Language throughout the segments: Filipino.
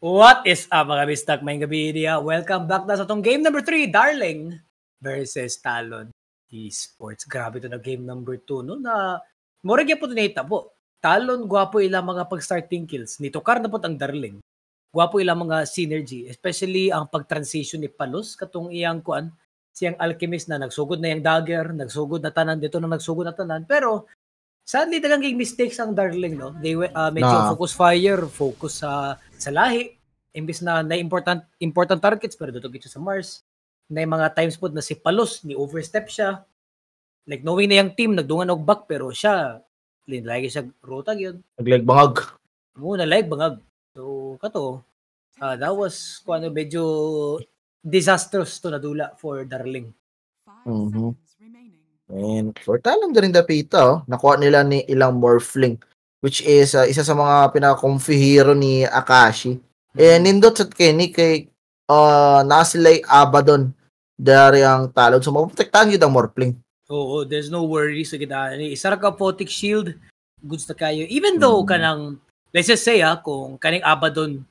What is up mga bistak, may gabi idea. Welcome back na sa tong game number 3, Darling versus Talon Esports. Grabe to na game number 2, no? Na, moragya po na po. Talon, gwapo ilang mga pag-starting kills. Nito Car na po ang Darling. Gwapo ilang mga synergy, especially ang pag-transition ni Palos, katong iyang kuan, siyang alchemist na nagsugod na yung dagger, nagsugod na tanan dito na nagsugod na tanan. Pero, sadly, talagang mistakes ang Darling, no? They, uh, medyo nah. focus fire, focus sa uh, sa lahi, imbis na na-important important targets pero dutugit siya sa Mars. Na mga times po na si Palos, ni overstep siya. Like knowing na yung team, nagdungan og back pero siya, linlagi siya rotag yun. nagleg bangag. mo na nalag bangag. So, kato, uh, that was kung ano, medyo disastrous to nadula for Darling. Mm-hmm. And for talent din dapita, oh, nakuha nila ni ilang morphling which is uh, isa sa mga pinaka-comfy hero ni Akashi. Eh, mm-hmm. nindot sa Kenny kay uh, nasilay Abaddon dari ang talon. So, maprotektahan yun ang Morphling. Oo, oh, oh, there's no worries sa kita. Isa ka Photic Shield, goods na kayo. Even though mm. kanang, let's just say ha, ah, kung kaning Abaddon,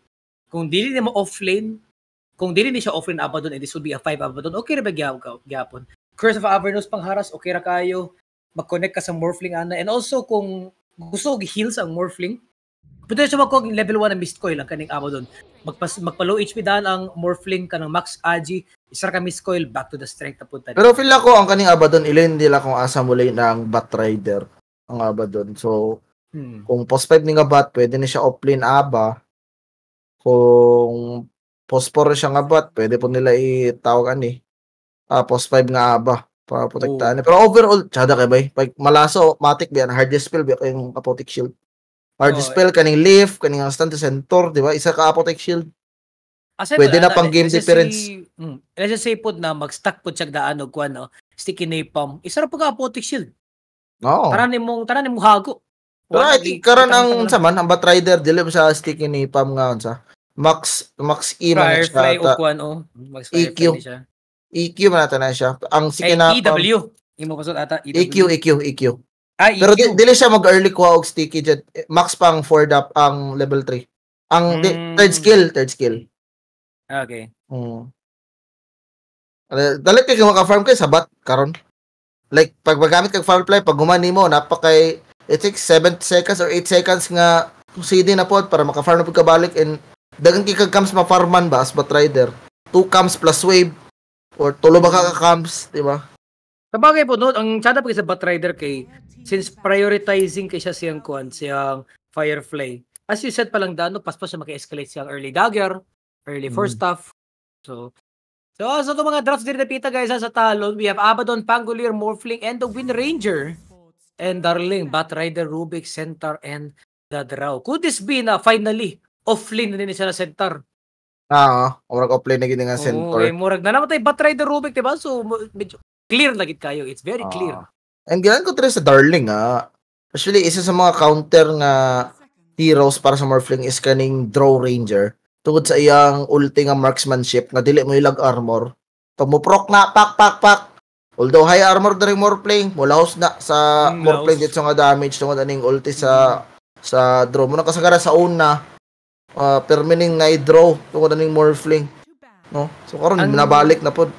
kung dili na ma offlane, kung dili ni siya offlane Abaddon, and eh, this would be a 5 Abaddon, okay na ba gyapon? Curse of Avernus pangharas, okay ra kayo. Mag-connect ka sa Morphling ana. And also, kung gusto og heals ang Morphling. Pero sa mga kong level 1 na mist coil ang kaning amo doon. Magpas, magpa-low HP daan ang Morphling kanang Max Agi. Isa ka mist coil back to the strength na punta. Pero feel ako ang kaning abaddon ila hindi la kung asa muli nang Bat Rider ang abaddon So hmm. kung post 5 ni nga Bat pwede na siya offlane aba. Kung post 4 siya nga Bat pwede po nila itawag ani. Ah, post 5 nga aba. Paprotektahan. Oh. Pero overall, tsada kay bay. Pag malaso, matik ba yan, hard dispel ba yung apotic shield. Hard oh, dispel, eh. kaning leaf, kaning stand center, di ba? Isa ka apotic shield. Asa Pwede na, na ano, pang game difference. Say, mm, let's say pod na mag-stack pod siya daan og kuan no. Sticky napalm. Isa ra pag apotic shield. Oo. Oh. Para nimong tara nimong hago. Tara di karan ang saman ang batrider dili sa sticky napalm nga unsa. Max max E man oh. e siya. Firefly o kuan o. Max EQ. siya. EQ man e ata na e siya. Ang si kina EW. Imo pasod ata EW. EQ EQ EQ. Ah, EQ. Pero di, dili siya mag early kuha og sticky jet. Eh, max pang 4 dap ang level 3. Ang mm. di, hmm. third skill, third skill. Ah, okay. Mm. Dalit kay maka-farm kay sabat karon. Like pag magamit kag farm play pag gumani mo napakay it takes 7 seconds or 8 seconds nga CD na pod para maka-farm na pud kabalik and dagang kikag comes ma-farman ba as batrider. 2 comes plus wave Or tulo ba kaka di ba? Sa bagay po, no, ang chada pa sa Batrider kay, since prioritizing kay siya siyang kuan, siyang Firefly, as you said palang dano, paspas siya maka-escalate siyang early dagger, early first mm. staff. So, so sa so, mga drafts din pita guys sa Talon, we have Abaddon, Pangolier, Morphling, and the Wind Ranger. And Darling, Batrider, Rubik, Centaur, and the Drow. Could this be na finally, offlane na din siya na Centaur? Ah, oo, murag offline na gid nga center. Okay, eh, murag na namatay battery the Rubik, diba? So medyo clear lagi kayo. It's very ah. clear. and ganun ko tre sa Darling ah. Actually, isa sa mga counter nga heroes para sa Morphling is kaning Draw Ranger. Tungod sa iyang ulti nga marksmanship na dili mo ilag armor. Pag mo proc na, pak, pak, pak. Although high armor na rin Morphling, mulaos na sa mm, Morphling dito nga damage tungod aning ulti sa mm sa draw mo na kasagara sa una uh, permanent na i-draw to kada ning morphling no so karon ang, nabalik na pod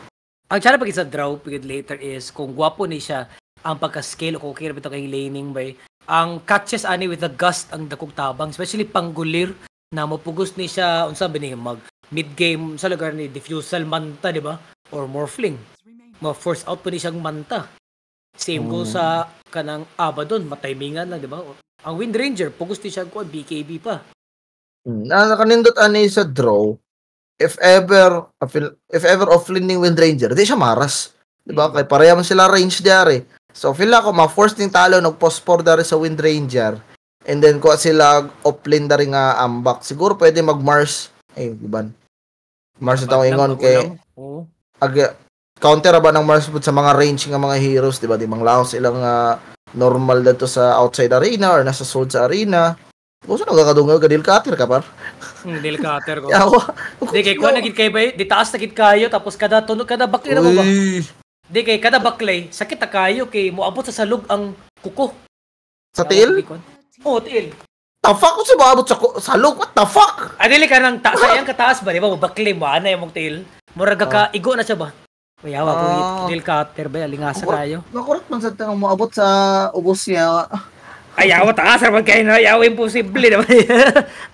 ang chara pag sa draw pagid later is kung gwapo ni siya ang pagka-scale ko okay ra bitaw kay laning bay ang catches ani with the gust ang dakog tabang especially pangulir na mapugos ni siya unsa ba ni mag mid game sa lugar ni diffusal manta di ba or morphling ma force out po ni siyang manta same mm. sa kanang abadon matimingan lang di ba ang wind ranger pugos ni siya ko BKB pa Mm, ang ah, kanindot ani ah, sa draw, if ever ah, if ever offlane ni ranger, di siya maras. Di ba? Hmm. Kay pareha man sila range diari. So feel ako ma-force ning talo nag-postpore dari sa wind ranger. And then kuha sila offlane dari nga ambak. Um, Siguro pwede mag-Mars. Eh, di ba? Mars na ingon kay oh. ag counter ba ng Mars sa mga range nga mga heroes, di ba? Di mang laos ilang uh, normal dito sa outside arena or nasa sold arena. Kung saan nagakadungaw ka ka, deal cutter ka, par? Hmm, deal cutter ko. Ako. Di kay kuha, nagit kayo ba Di taas nagit kayo, tapos kada tunog, kada baklay na mo ba? Di kay kada baklay, sakit na kayo kay muabot sa salog ang kuko. Sa til? Oo, oh, tiil. The fuck? Kung sumabot sa salog, what the fuck? Adili ah, ka nang ta sayang kataas ba? Di ba? Mabaklim mo, ano yung tail? Muraga ka, oh. igo na siya ba? Mayawa ko, uh, ah. tail cutter ba? Lingasa kayo. Nakurat man sa tanong, maabot sa ubos niya. Ayaw ta sa pagkain na ayaw imposible naman.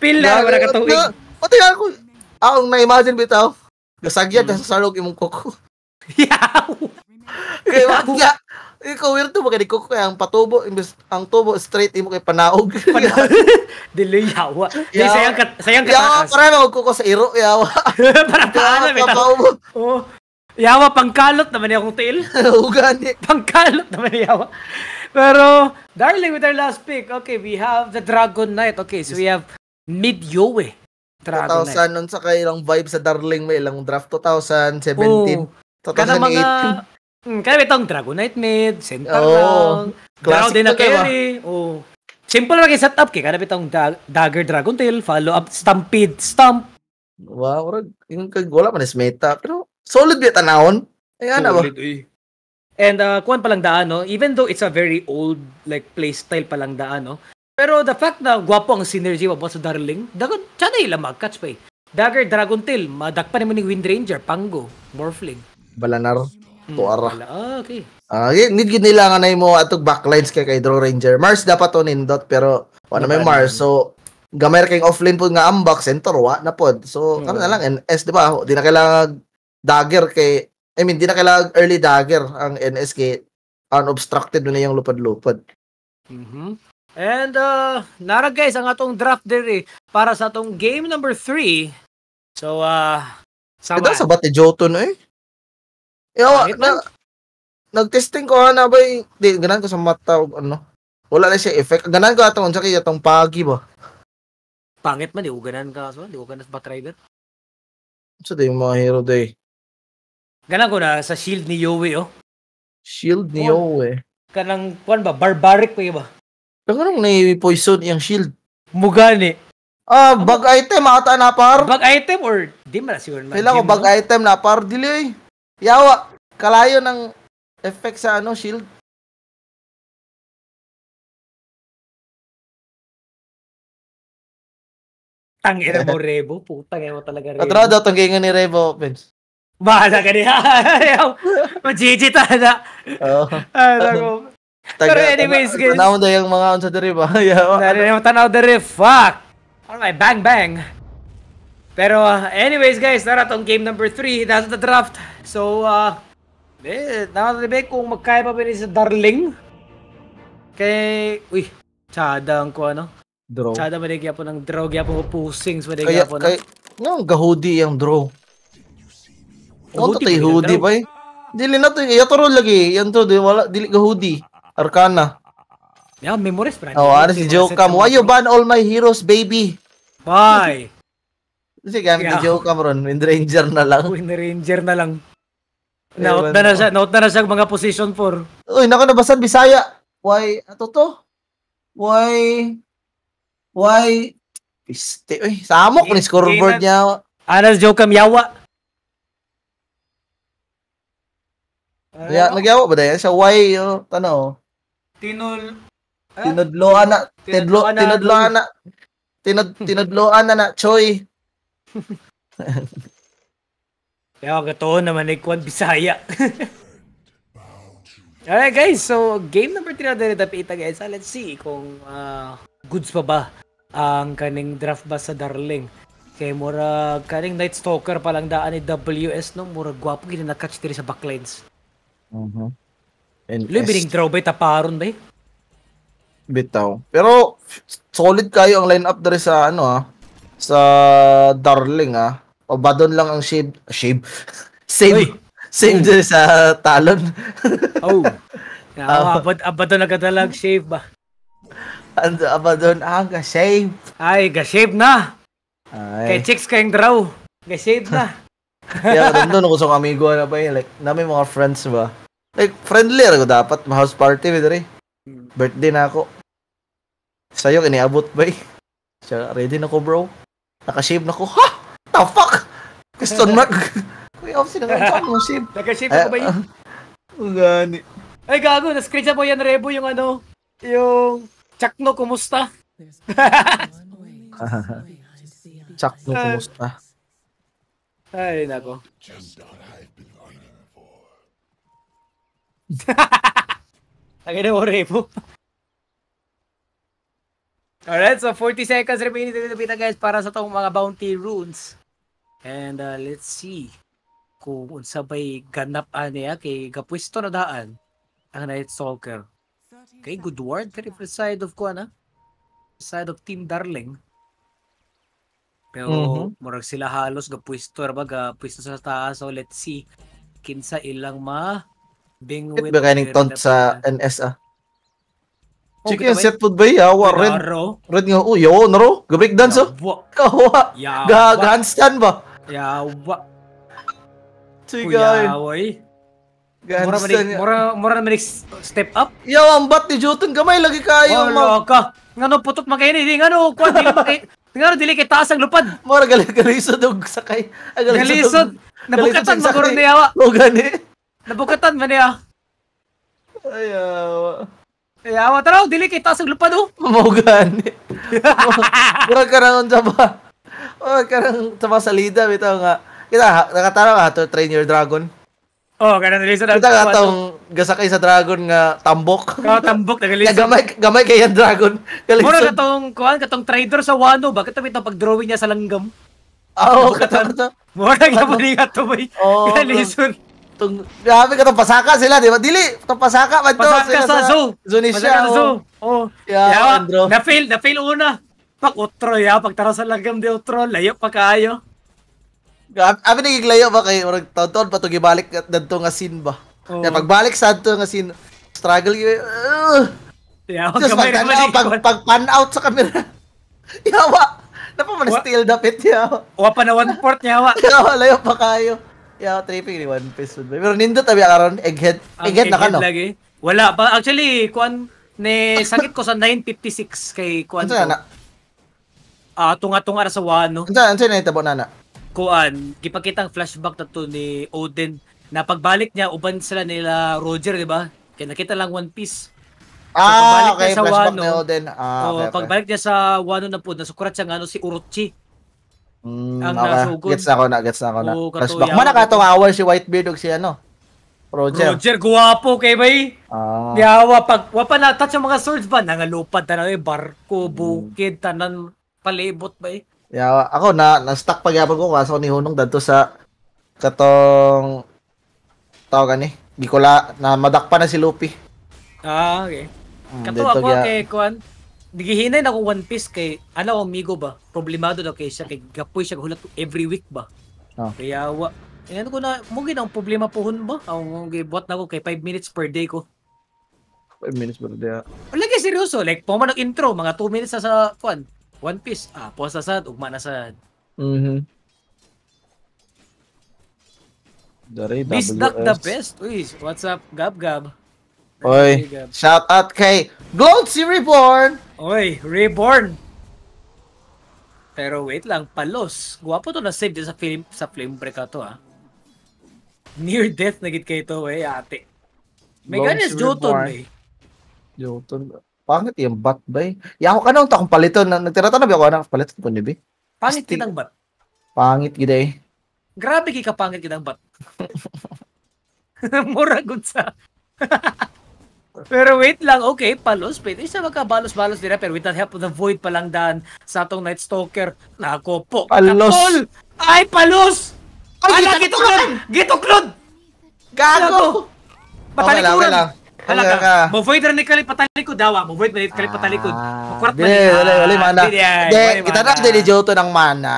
Pila wala ka tuig. Pati ako ako na imagine bitaw. Gasagya hmm. sa sarog imong kuko. Yaw. Kay wagya. Ikaw weird to bagay kuko ang patubo imbes ang tubo straight imo kay panaog. Dili yawa. Di sayang kat sayang katakas. Yawa para mag ko sa iro yawa. para paano bitaw. Oh. Yawa pangkalot naman yung tiil. Ugani. Pangkalot naman yawa. Pero, darling, with our last pick, okay, we have the Dragon Knight. Okay, so we have Midyo eh. Dragon 2000, Knight. nun sa ilang vibe sa darling, may ilang draft. 2017, oh, 2018. Kana mga, mm, kaya itong Dragon Knight mid, center oh, round, Dragon din na ah. carry. Oh. Simple lang yung setup kay kanapit itong da- Dagger Dragon Tail, follow up, Stampede, Stomp. Wow, rag, yung kag wala man is meta, pero solid ba tanawon? Ayan na ba? Solid, eh. And uh, kuan palang daan, no? Even though it's a very old like playstyle palang daan, no? Pero the fact na guwapo ang synergy mo sa Darling, dagon, sana ilang mag-catch pa eh. Dagger, Dragon Tail, madakpan naman ni Wind Ranger, Pango, Morphling. Balanar, hmm, Bala, ah, okay. Ah, uh, need gid nila nga na mo atog backlines kay kay Draw Ranger. Mars dapat to dot pero wala may Mars so gamay kay offline pod nga unbox center wa na pod. So hmm. ano na lang and S di ba? Di na kailangan dagger kay I mean, di na kailangan early dagger ang NSK. Unobstructed na yung lupad-lupad. Mm-hmm. And, uh, nara guys, ang atong draft diri eh, para sa atong game number 3. So, uh, sama. Ito sa Bate Joto no eh. Yo, na, nag-testing ko ha na ba di, ganan ko sa mata, ano. Wala na siya effect. Ganan ko atong, sa kaya itong pagi ba? Pangit man, di ko ganan ka. So, di ko ganan sa batrider. So, di mga hero day. Ganang ko na sa shield ni Yowie, oh. Shield ni Yowie. Kanang, kuan ba? Barbaric pa ba? Kanang na poison yung shield. Mugani. Ah, uh, bag item ata ah, na par. Bag item or di man siguro man. Kailan ko bag mo? item na par dili. Yawa, kalayo ng effect sa ano shield. Tangina mo Rebo, putang ina mo talaga Rebo. Atro daw tong ni Rebo, Vince. Bahala ka niya. Majijita na. Oo. Ay, nako. Pero anyways, guys. Tanaw na yung mga unsa diri ba? Nari yung tanaw diri. Fuck! Ano may bang bang. Pero uh, anyways, guys, nara tong game number 3. Nasa the draft. So, uh, eh, nakatabi kung magkaya pa ba sa Darling. Kay, uy, tsada ang ko ano. Draw. Tsada manigya po ng draw. Gya po pusings manigya po na. Kaya, no, gahudi yung draw. Oto tay hoodie bay. Dili na to yaturo lagi. Yan to di wala dili ka hoodie. Arcana. Yeah, memories pa. Oh, ano si Jokam. Why you ban all my heroes, baby? Bye. Kasi gamit yeah. ni Jokam ron. Wind Ranger na lang. Wind Ranger na lang. Naot na na siya. Naot na na siya mga position 4. Uy, naka nabasan Bisaya. Why? Ato to? Why? Why? Piste. Uy, samok ni scoreboard niya. Anas ah, Jokam Yawa. Kaya ano? nagyawa ba dahil sa why yo tanaw. Tinul ah? Tinudloan na tinudlo tinudloan na tinud tinudloan na na choy. Kaya gato naman ni eh, kwan Bisaya. Alright guys, so game number 3 na din pita guys. Ah, let's see kung uh, goods pa ba ang kaning draft ba sa Darling. Kay mura kaning Night Stalker pa lang daan ni WS no, mura gwapo gina na-catch diri sa backlines. Mhm. And Lo, draw ba taparon ba? Bitaw. Pero solid kayo ang lineup dere sa ano ah. Sa Darling ah. O ba doon lang ang shave shave. Same. Oy. Save dere sa talon. oh. Yeah, ah, abad abad na katalag shave ba. And aba doon ang ah, shave. Ay, ga-shave na. Ay. Kay chicks kayong draw. Ga-shave na. Kaya nandun ako sa amigo na ano pa yun. Like, namin mga friends ba? Like, friendly ako dapat. House party with Ray. Birthday na ako. Sa'yo, kiniabot ba eh. Siya, ready na ko bro. Nakashave na ko. Ha? The fuck? Question mark. Kuya, off sinagawa ko mo shave. Nakashave ako ba yun? Ang eh, uh, gani. Ay, gago. Na-screenshot mo yan, Rebo, yung ano, yung Chakno, kumusta? Chakno, kumusta? Ay, nako. Just what I've been waiting for. Tagay na mo, Repo. Alright, so 40 seconds remaining dito na guys para sa tong mga bounty runes. And uh, let's see kung unsa bay ganap aniya ah, kay gapwisto na daan ang Night Stalker. Kay Goodward, kay side of kuana, ah. side of Team Darling. Pero mm-hmm. murag sila halos gapwisto ba baga pwisto sa taas. So let's see kinsa ilang ma bing with. Bigay ning taunt sa NS ah. Sige, oh, set food ba yawa red. Red nga oh, yo naro ro. Ga break dance oh. Kawa. Ga handstand ba? Yawa. Sige. Yawa. Mura man, mura, mura man step up. Yaw, ang bat ni Jotun, gamay lagi kayo. Oh, loka. Nga no, putok makainit. Ngano kwadi kwan, Tingnan dili kay taas ang lupad. Mora gali galisod og sakay. Ah, galisod. Nabukatan mo karon niya. O gani. Nabukatan man niya. Ayaw. Eh, Ayaw, tara, oh, dili kay taas ang lupad oh. Mo gani. Mura ka na unsa ba? Oh, karang tama salida bitaw nga. Kita nakatara ka to train your dragon. Oh, kana nila sa Kita nga gasakay sa dragon nga tambok. Oh, tambok na galis. gamay gamay kay ang dragon. Galis. Mura katong kuan katong trader sa Wano, bakit tabi ta pag-drawing niya sa langgam? Ah, oo, oh, katong to. Mura gyapon ni ato bay. galison. Tung grabe ka tong pasaka sila, di ba? Dili, tong pasaka man to. Pasaka sa zoo. Zunisha. Pasaka sa zoo. Oh. Yeah, yeah na fail, na fail una. Pag utro ya, pag tara sa langgam di utro, layo pa kaayo. Grabe, abi naging iglayo ba kay murag taon-taon pa to gibalik dadto nga scene ba. Oh. Kaya pagbalik sa adto nga sin struggle gyud. Uh, yeah, Just pag, pag, pag pan out sa camera. Yawa. Napa man still dapit yawa. Wa pa na one fourth yawa. yawa layo pa kayo. Yawa tripping ni One Piece man. Pero nindo tabi karon egghead. Egghead na kano. Lagi. Wala pa actually kuan ni sakit ko sa 956 kay kuan. Ah, uh, tunga-tunga sa wano. Ano? Ano na itabo nana? kuan gipakita ang flashback to ni Odin na pagbalik niya uban sila nila Roger di ba kaya nakita lang One Piece so, ah okay sa flashback Wano, ni Odin ah, okay, okay. pagbalik niya sa Wano na po nasukurat siya nga ano si Orochi mm, ang okay. nasugon gets ako na gets ako na o, flashback tong nakatong si Whitebeard og si ano Roger. Roger, guwapo kay bay. Ah. Yawa, pag wapa na touch ang mga swords ba? Nangalupad na eh, barko, hmm. bukid, tanan, palibot bay. Eh. Yeah, ako na na-stuck pagyapon ko kaso ni Hunong dadto sa katong tao ani. Di ko la na madakpa na si Lupi. Ah, okay. Mm, Kato ako gya... kay Kuan. Digihinay na ko One Piece kay ano amigo ba? Problemado na kay siya kay gapoy siya hulat every week ba. Oh. Kaya wa Ayan ko na, mo ang problema po hun ba? Ang gibuhat na ko kay 5 minutes per day ko. 5 minutes per day. Ah. Wala kay seryoso, like pumanog intro, mga 2 minutes sa sa kuan. One Piece, ah, posta sad, ugma na sad. Mm-hmm. Dari, Beast Duck the best. Uy, what's up, Gab Gab? Oy, shout out kay Gloatsy Reborn! Oy, Reborn! Pero wait lang, palos. Guwapo to na save din sa film sa flame break to ah. Near death na gid kay to eh, ate. May is Jotun eh. Jotun. Pangit yung bat ba eh. Yako ka nung takong paliton. Nagtiratanab ako na paliton ko nibi. Eh. Pangit kitang bat. Pangit gida eh. Grabe kay kapangit kitang bat. Mura good sa. Pero wait lang, okay, palos, wait. Isa magkabalos-balos nila, pero with the help of the void palang daan sa atong Night Stalker, nako po. Palos! Katol! Ay, palos! Ay, Ala, gituklod! Gituklod! Gago! Batalikuran! Okay lang, okay lang. Halaga. Halaga. Movoid rin kali patalikod daw. Movoid rin kali patalikod. Kwart man. Dili, wala, wala mana. Di, kita na dili joto ng mana.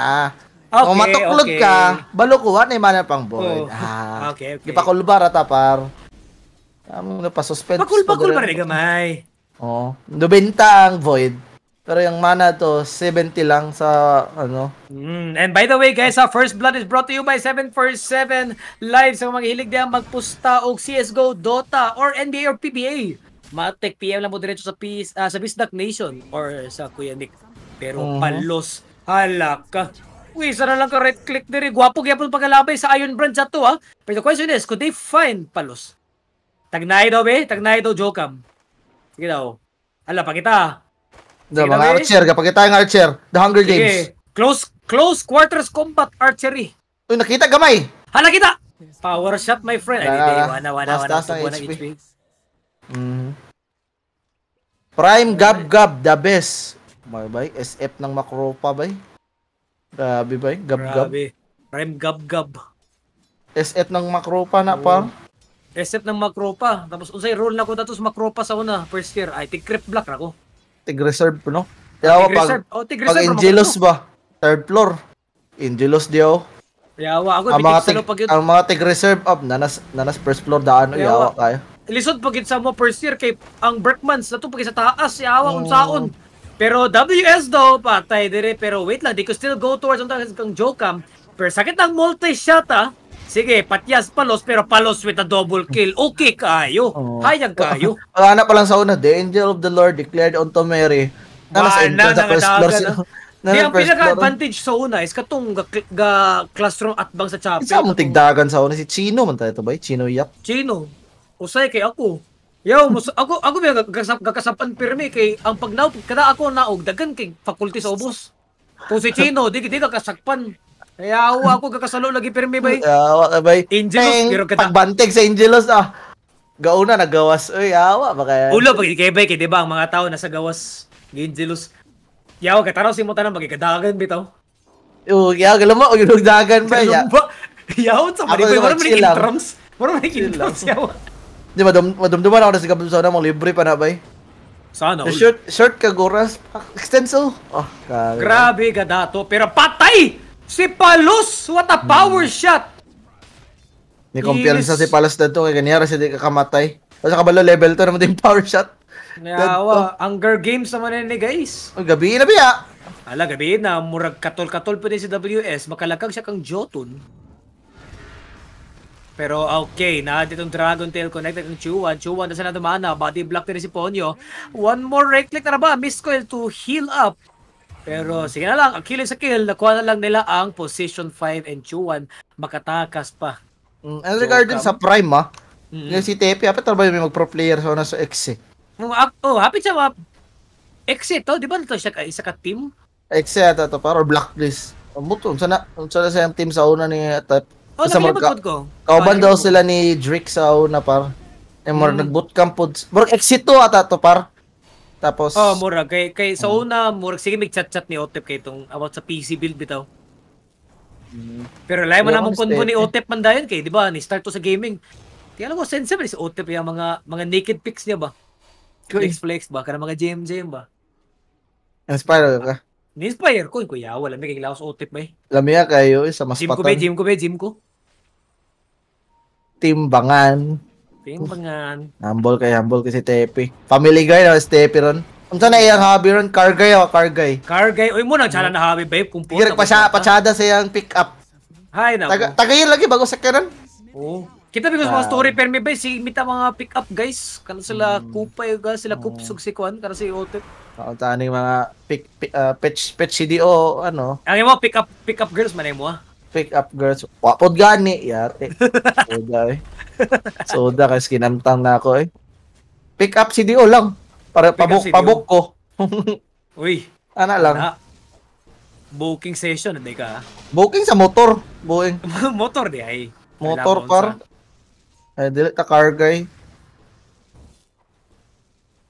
Okay, Kung matuklog okay. ka, balukuhan ay mana pang void. Oh. Ah, okay, okay. Di pa kulbar at tapar. Amo na pa suspend. Pakulba-kulba rin gamay. Oh, 90 ang void. Pero yung mana to, 70 lang sa ano. Mm. And by the way guys, sa First Blood is brought to you by 747 Live. Sa so, hilig din magpusta og CSGO, Dota, or NBA or PBA. Matek PM lang mo diretso sa PS, uh, ah, sa Bisdak Nation or sa Kuya Nick. Pero uh-huh. palos. Hala ka. Uy, sana lang ka right click diri. Eh. Gwapo gyapon pagalabay sa Iron Brand sa to ha. Pero the question is, could they find palos? Tagnay daw be, tagnay daw Jokam. Sige daw. Hala, pakita. Sige mga na, archer, kapag tayong archer, The Hunger Sige. Games. Close close quarters combat archery. Uy, nakita gamay. Hala kita. Power shot, my friend. Ay, hindi, ah, wala wana, wana. Tubo ng HP. Mm. Mm-hmm. Prime Gab Gab, the best. May bay, SF ng macro pa bay. Grabe bay, Gab Gab. Prime Gab Gab. SF ng macro pa na oh. pa. SF ng macro pa. Tapos unsay role na ko datos macro pa sa una, first year. I think creep block ra ko tig-reserve, no? Yawa, pag, oh, pag Angelos ba? Third floor. Angelos di ako. Yawa, ako, ang mga, tig, pag ang mga tig-reserve up, nanas, nanas first floor daan, yawa, yawa tayo. Lisod, pag sa mo first year, kay ang Berkmans, na to, pag sa taas, yawa, oh. unsaon. Pero WS daw, patay dire, pero wait lang, they could still go towards ang Jokam. cam. Pero sakit ng multi-shot, ah. Sige, patyas palos, pero palos with a double kill. Okay kayo. Oh. Hayag kayo. Wala na palang sa una, the angel of the Lord declared unto Mary. Na ano, nasa na, sa first floor. No? Na Di, ang pinaka-advantage sa una is katong ga, ga classroom at bang sa chapel. Isa mong tigdagan sa una si Chino man tayo to ba? Chino Yap. Chino. Usay kay ako. Yo, mas, ako ako may gagkasap gagkasapan pirmi kay ang pagnaw kada ako naog dagan kay faculty sa ubos. Kung si Chino di di ka kasakpan. Kaya awa oh, ako kakasalo lagi pirmi bay. Awa ka bay. Angelos pero kita. Pagbanteg sa Angelos ah. Gauna nagawas. Uy, awa ba kaya? Ulo pag kay bay kay di ba ang mga tao nasa gawas. Angelos. Yawa oh, ka taraw si mo tanang magikadagan bitaw. Oo, yawa galama og inog dagan ba ya. Yawa sa mali bay marami ning intrams. Marami ning intrams yawa. Di ba oh. dum dumduman ako na si Kapitso na mo libre pa na bay. Sana. So, short short ka goras extenso. Oh, grabe. Grabe ka pero patay. Si Palos! What a power hmm. shot! May kumpiyansa si Palos na ito. Kaya eh. kanyara siya di kakamatay. Sa kabalo level 2 naman din power shot. Nayawa. Hunger Games naman na ni guys. Oh, gabi na biya. Ala, gabi na. Murag katol-katol pa din si WS. Makalagkag siya kang Jotun. Pero okay, na itong Dragon Tail connected ng Chuan. Chuan na sana dumana. Body block din si Ponyo. One more right click na na ba? Miss Coil to heal up. Pero sige na lang, ang kill is kill. Nakuha na lang nila ang position 5 and Chuan. Makatakas pa. Mm, and so, regarding so, sa Prime, ah. Mm-hmm. Yung si Tepe, dapat talaga may mag-pro player sa so nasa X eh. Mm, oh, happy sa map. X eh, to, di ba ito siya isa ka team? X eh, ata to, para blacklist. Ang buto, sana, sana sa team sa una ni eh, Tep. Oh, sa mga ko. Kauban ah, daw sila ni Drake sa una par. Eh, mm. nag-bootcamp po. Murag exit to ata to par. Tapos Oh, mura kay kay sa so mm. una mura sige mig-chat-chat ni Otep kay itong about sa PC build bitaw. Mm. Pero lay mo namang konbo ni Otep man dayon kay, di ba? Ni start to sa gaming. Di alam ko sense si Otep yung mga mga naked pics niya ba? Flex flex ba kana mga jam jam ba? Inspire ka. Ni-inspire ko, kuya. Wala may kailangan sa Otep ba eh. Lamiya kayo, sa mas gym patan. Gym ko ba, gym ko ba, gym ko? Timbangan. Timbangan. Humble kay humble kasi Tepe. Family guy na si Tepe ron. Unsa na iyang hobby ron? Cargay o oh, cargay? Cargay. Car guy. Uy mo chala na hobby babe kung puta. Direk pasya patsada sa iyang pick up. Hay na. Taga, tagayin lagi bago sa karon. Oo. Oh. Kita because uh, mga ah. story per me ba si mita mga pick up guys. Kano sila hmm. kupa sila uh, kupsog si Kwan kano si Otep. Ang tani mga pick, pick uh, ah, pitch pitch CDO ano. Ang imo pick up pick up girls man imo ah pick up girls. Wapod gani, yate. Soda eh. Soda, kasi kinamtang na ako eh. Pick up si CDO lang. Para pick pabuk, pabuk ko. Uy. Ana lang. Ana. Booking session, hindi ka. Ah. Booking sa motor. Booking. motor di ay. Motor, par. Ay, dili ka car guy.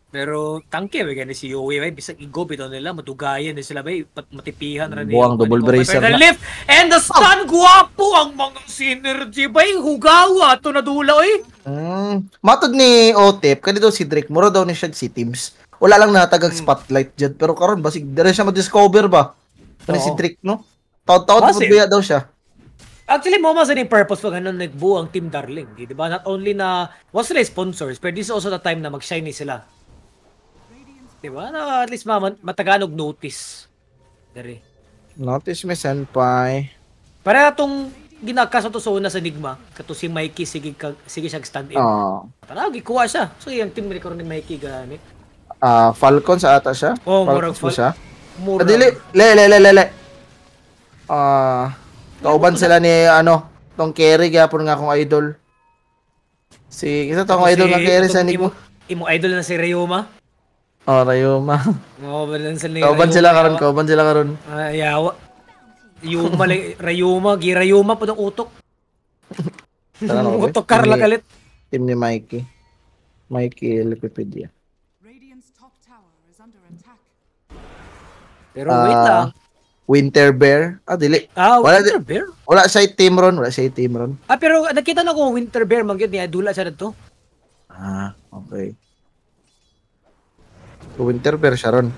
Pero tangke ba gani si Yowie bay bisag igo bitaw nila matugayan ni sila bay matipihan ra ni. Buang double bracer na. Lift and the stun guapo ang mga synergy bay hugawa to na dula oy. Mm. Matod ni Otep kani daw si Drake muro daw ni siya si Teams. Wala lang natagag hmm. spotlight jud pero karon basig dire siya ma-discover ba. Kani si Drake no. Taw-taw ba daw siya. Actually, mo mas ni purpose pag ganun nagbuo ang Team Darling, di ba? Not only na was sila sponsors, pero this is also the time na mag-shine sila Di ba? No, at least ma- mataganog notice. Dari. Notice me senpai. Para atong ginakaso to sa una sa Enigma, kato si Mikey sige ka, sige siya stand in. Oh. Tara, gikuha siya. So yung team record ni Mikey gamit. Ah, uh, Falcon sa ata siya. Oh, Falcons murag Fal siya. Murag. Adili, le le le le le. Ah, uh, kauban sila ni ano, tong Kerry gyapon nga akong idol. Si isa tong idol si, nga Kerry sa Enigma. Imo, imo idol na si Ryoma. Oray, oh, Yuma. Kauban lang sila. Kauban sila karon, kauban sila karon. Uh, yawa. Yuma, Rayuma, Girayuma po ng utok. utok Carla galit. Team ni Mikey. Mikey Lipipedia. Pero uh, wait ah, lang. Winter Bear. Ah, dili. Ah, wala Winter Bear? Wala siya team ron. Wala siya team ron. Ah, pero nakita na ko Winter Bear. Magyod niya. Dula siya na to. Ah, okay. Winterbear siya ron.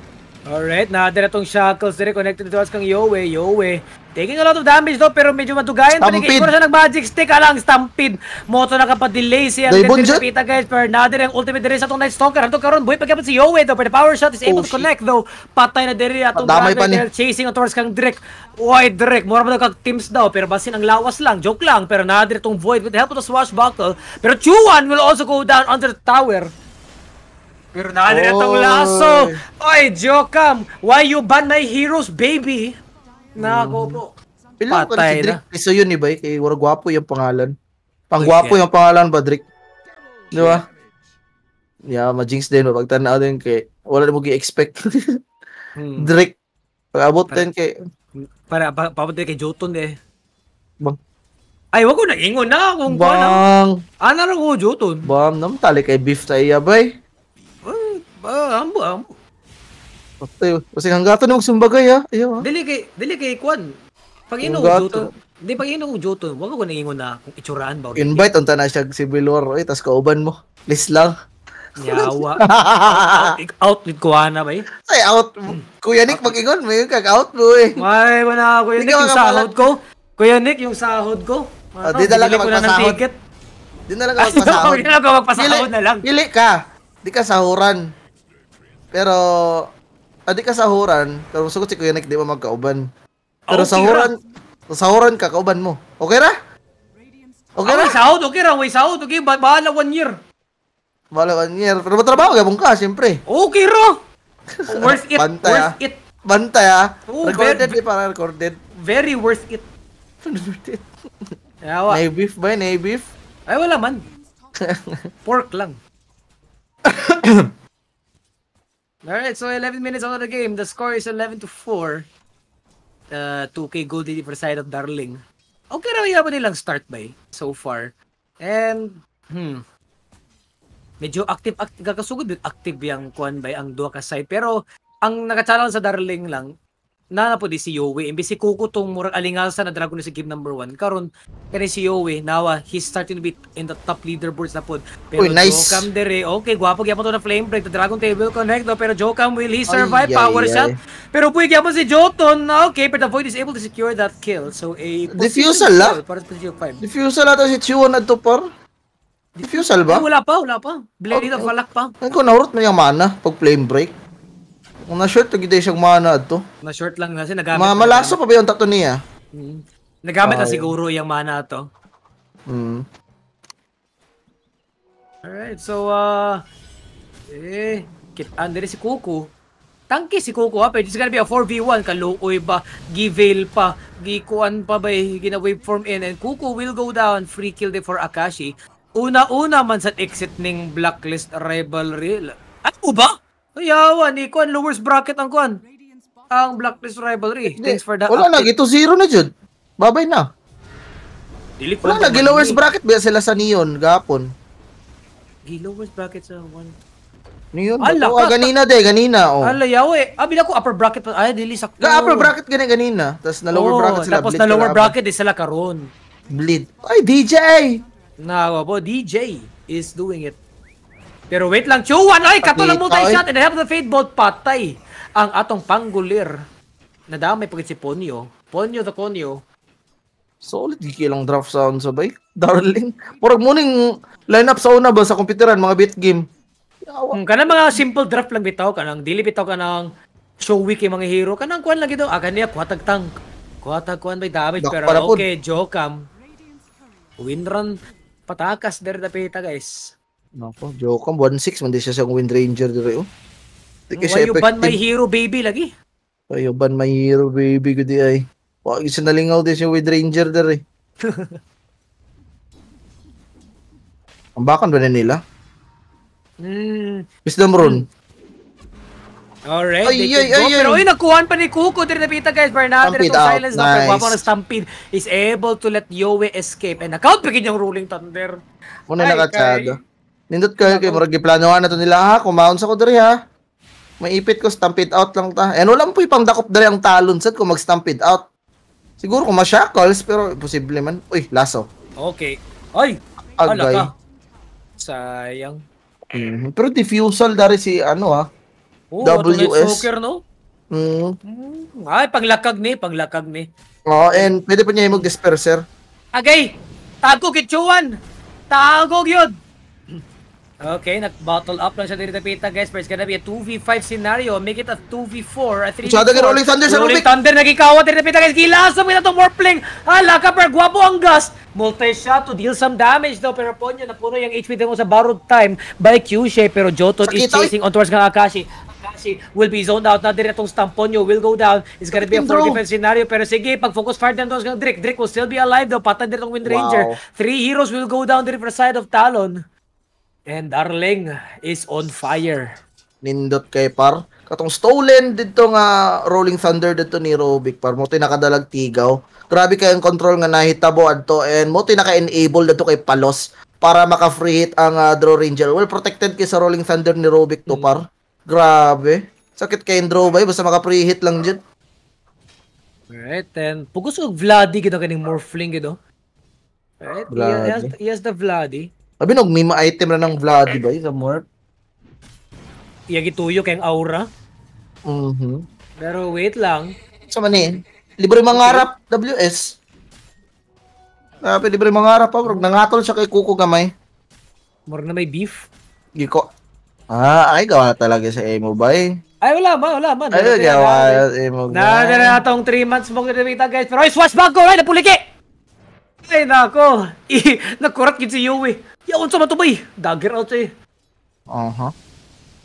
Alright, natin itong shackles dire connected to us kang Yowe, Yowe. Taking a lot of damage though, pero medyo matugayan. Stampede! Ikaw na siya ng magic stick, alang stampede. Moto na kapadelay siya. Daibon dyan? guys, pero natin ang ultimate dire sa itong Night Stalker. Ano karon boy, pagkapat si Yowe though, pero the power shot is able to oh, connect though. Patay na dire atong Damay pa Chasing towards kang Drake. Why Drake? Mura mo na kag teams daw, pero basin ang lawas lang. Joke lang, pero natin itong Void with the help of the Swashbuckle. Pero Chuan will also go down under the tower. Pero nakalala tong laso! Oy, Jokam! Why you ban my heroes, baby? Nakakopo. Pilang hmm. ko si Drake Piso yun, iba eh. Kay Waragwapo yung pangalan. Pangwapo yung pangalan ba, Drake? Di ba? Yeah, ma-jinx din. Pag tanaw din kay... Wala na mo gi-expect. hmm. Drake. Pag abot din kay... Para, pa, paabot din kay Jotun eh. Bang. Ay, wag ko na ingon na kung Bang. Ano raw ano ko Jotun? Bang, naman tali kay beef tayo, bay. Ba, ambo, ambo. Patay. Oh. Kasi gato na magsumbagay ha. Ayaw ha. Dili kay, dili kay Kwan. Pag ino ujoton, di pag ino ujoton, wag ko nangingon na kung itsuraan ba. Invite unta na siya si Bilor, eh, tas kauban mo. List lang. Yawa. out with Kuana ba eh? Ay, out. Kuya Nick, mag-ingon mo kag-out mo eh. Ay, wala. Kuya Nick, yung sahod ko. Kuya Nick, yung sahod ko. Ano, di talaga magpasahod. Di talaga magpasahod. Di talaga magpasahod na lang. Pili ka. Di ka sahuran. Pero, adi ka sahuran, pero gusto ko si Kuya Nick di ba magkauban. Pero okay huran, ra. huran ka, kauban mo. Okay ra? Okay ah, ra? Ah, sahod, okay ra, way sahod, okay, ba bahala one year. Bahala one year, pero matrabaho gabong ka, siyempre. Okay ra! Worth it, Bantay, worth it. Bantay ah. Oh, recorded, di para recorded. Very worth it. worth it. Yawa. beef ba? May beef? Ay, wala man. Pork lang. Alright, so 11 minutes out of the game. The score is 11 to 4. Uh, 2K goal did for side of Darling. Okay raw yaman nilang start by so far. And, hmm. Medyo active, active kakasugod yun. Active yung kuan by ang duha ka side. Pero, ang nakachallenge sa Darling lang, na po di si Yowie imbis si Kuko tong murag alingasan na dragon sa game number 1 karon kani si Yowie nawa he's starting to be in the top leaderboards na pod pero Uy, nice. Jokam dere okay gwapo gyapon to na flame break the dragon table connect no, pero Jokam will he survive ay, power ay, shot ay. pero puy gyapon si Jotun okay but the void is able to secure that kill so a defusal la para sa position 5 defusal ata si Chiwon adto par diffusal ba Ay, wala pa wala pa blade okay. Oh, of falak pa oh. ko naurot na yung mana pag flame break kung na-short, tagi day siyang mana to. Na-short lang na siya, nagamit. Mga malaso pa ba yung tatlo niya? Mm. Nagamit na ah, siguro yung mana to. Mm. Alright, so, uh, eh, kitaan ah, under si Kuku. Tanki si Kuku ha, pwede na be a 4v1, kaluoy ba, giveil pa, gikuan pa ba eh, gina waveform in, and Kuku will go down, free kill din for Akashi. Una-una man sa exit ning Blacklist Rivalry. Ano ba? Ayawan, ni Kuan, lowers bracket ang Kuan. Ang Blacklist Rivalry. Thanks for that. Wala update. na, ito zero na jud. Babay na. Dili Wala na, gilowers bracket ba sila sa Neon gapon? Gilowers bracket sa one. Neon, Ala, oh, ah, ganina de, ganina oh. Ala yawe. Eh. Ah, bila ko upper bracket pa. Ay, dili sa. Ga upper bracket gani ganina. Tapos na lower oh, bracket sila. Tapos na lower bracket di eh, sila karon. Bleed. Ay, DJ. Na, po, DJ is doing it. Pero wait lang, Chuan! Ay, katulang multi-shot and have the fade both Patay ang atong panggulir. Nadamay pagkat si Ponyo. Ponyo the Konyo. Solid gikilang draft sound sabay. Darling. Murag ning lineup sa una ba sa kompyuteran, mga bit game. Kung hmm, kana mga simple draft lang bitaw kanang dili bitaw kanang nang show week mga hero kanang kuan lang gito ah kaniya kuhatag tank kuhatag kuan by damage Dak pero okay jokam win run patakas der dapita guys Nako, joke ka. 16 6 mandi siya sa Wind Ranger dito. Hindi oh. kasi effective. ban my hero, baby, lagi. Kayo ban my hero, baby, gudi ay. Wag isa nalingaw din si Wind Ranger dito. Eh. Ang bakan ba na nila? Mm. Wisdom rune. Alright, ay, ay, ay, Pero ay, nakuhaan pa ni Kuko. na pita guys. Bernardo, itong silence nice. na pagwapo ng Stampede is able to let Yowie escape. And account, bigyan yung ruling thunder. Muna nakatsado. Kay. Nindot ko kay murag giplanohan na to nila ha, kumaon sa ko diri ha. Maipit ko stampede out lang ta. Ano lang po pang dakop diri ang talon set ko mag out. Siguro ko ma-shackles pero posible man. Uy, lasso. Okay. Ay, Agay. Sayang. Mm-hmm. Pero diffusal dari si ano ha. Oh, WS. Soccer, no? Mm-hmm. Mm. Ay, panglakag ni, panglakag ni. oh, and pwede pa niya yung mag-disperser. Agay! Tago kitsuan! Tago yun! Okay, nag-bottle up lang siya dito pita guys, First, it's gonna be a 2v5 scenario. Make it a 2v4, a 3v4. Masyado ni Rolling Thunder sa Rolling Thunder, nagikawa dito pita guys. Gilasam kita itong Warpling. Hala ka, pero guwapo ang gas. Multi-shot to deal some damage though. pero Ponyo, napuno yung HP mo sa borrowed time by Q-Shape, pero Jotun is chasing on towards kang Akashi. Akashi will be zoned out na dito itong Stamponyo will go down. It's gonna be a 4 defense scenario, pero sige, pag-focus fire down kang Drake, Drake will still be alive daw, patay dito itong Windranger. Three heroes will go down dito for side of Talon. And Darling is on fire. Nindot kay par. Katong stolen dito nga Rolling Thunder dito ni Robic par. Mo tinakadalag tigaw. Grabe kay ang control nga nahitabo adto and mo tinaka-enable dito kay Palos para maka-free hit ang uh, Draw Ranger. Well protected kay sa Rolling Thunder ni Robic to par. Grabe. Sakit kay Draw ba? basta maka-free hit lang jud. Right, and pugos ug Vladi gid kaning Morphling gid. Oh. Right, he has, he has the Vladi. Sabi nog, may ma-item na ng Vlad, ba? Sa more. Yagi tuyo kayang aura. Mm-hmm. Pero wait lang. Sa so, manin. Eh, libre mangarap, okay. WS. Sabi, libre mangarap, pag oh, nangatol siya kay Kuko gamay. More na may beef. Giko. Ah, ay gawa talaga sa Emo ba Ay, wala ba? Wala ba? Ay, gawa sa Emo ba? Na, na, na, itong 3 months mo kita guys. Pero ay, swashback ko! Ay, napuliki! Ay, nako. I, nakurat gid si Yui. Yaon sa matubay. Eh? Dagger out siya eh. Aha. uh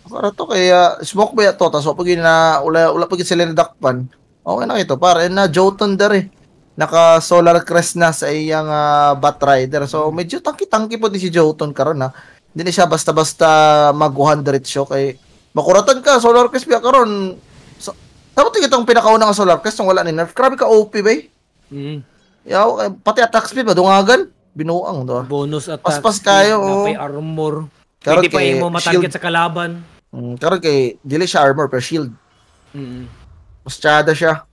Para to kaya smoke ba ya to ta so pag na ula ula pag sila nadakpan. Okay na ito para na Jotun dere. Eh. Naka solar crest na sa iyang uh, bat rider. So medyo tangki-tangki po din si Jotun karon ha. Ah. Hindi na siya basta-basta mag-100 diretsyo kay makuratan ka solar crest biya karon. So, Tapos tingit ang pinakauna ng solar crest nung wala ni nerf. Grabe ka OP bay. Mm. Yaw, eh, pati attack speed ba? Dungagan? Binuang do. Bonus attack. Paspas kayo. Oh. May armor. Karon Hindi kay, pa mo matarget shield. sa kalaban. Mm, karon kay dili siya armor pero shield. Mm. Masyada siya.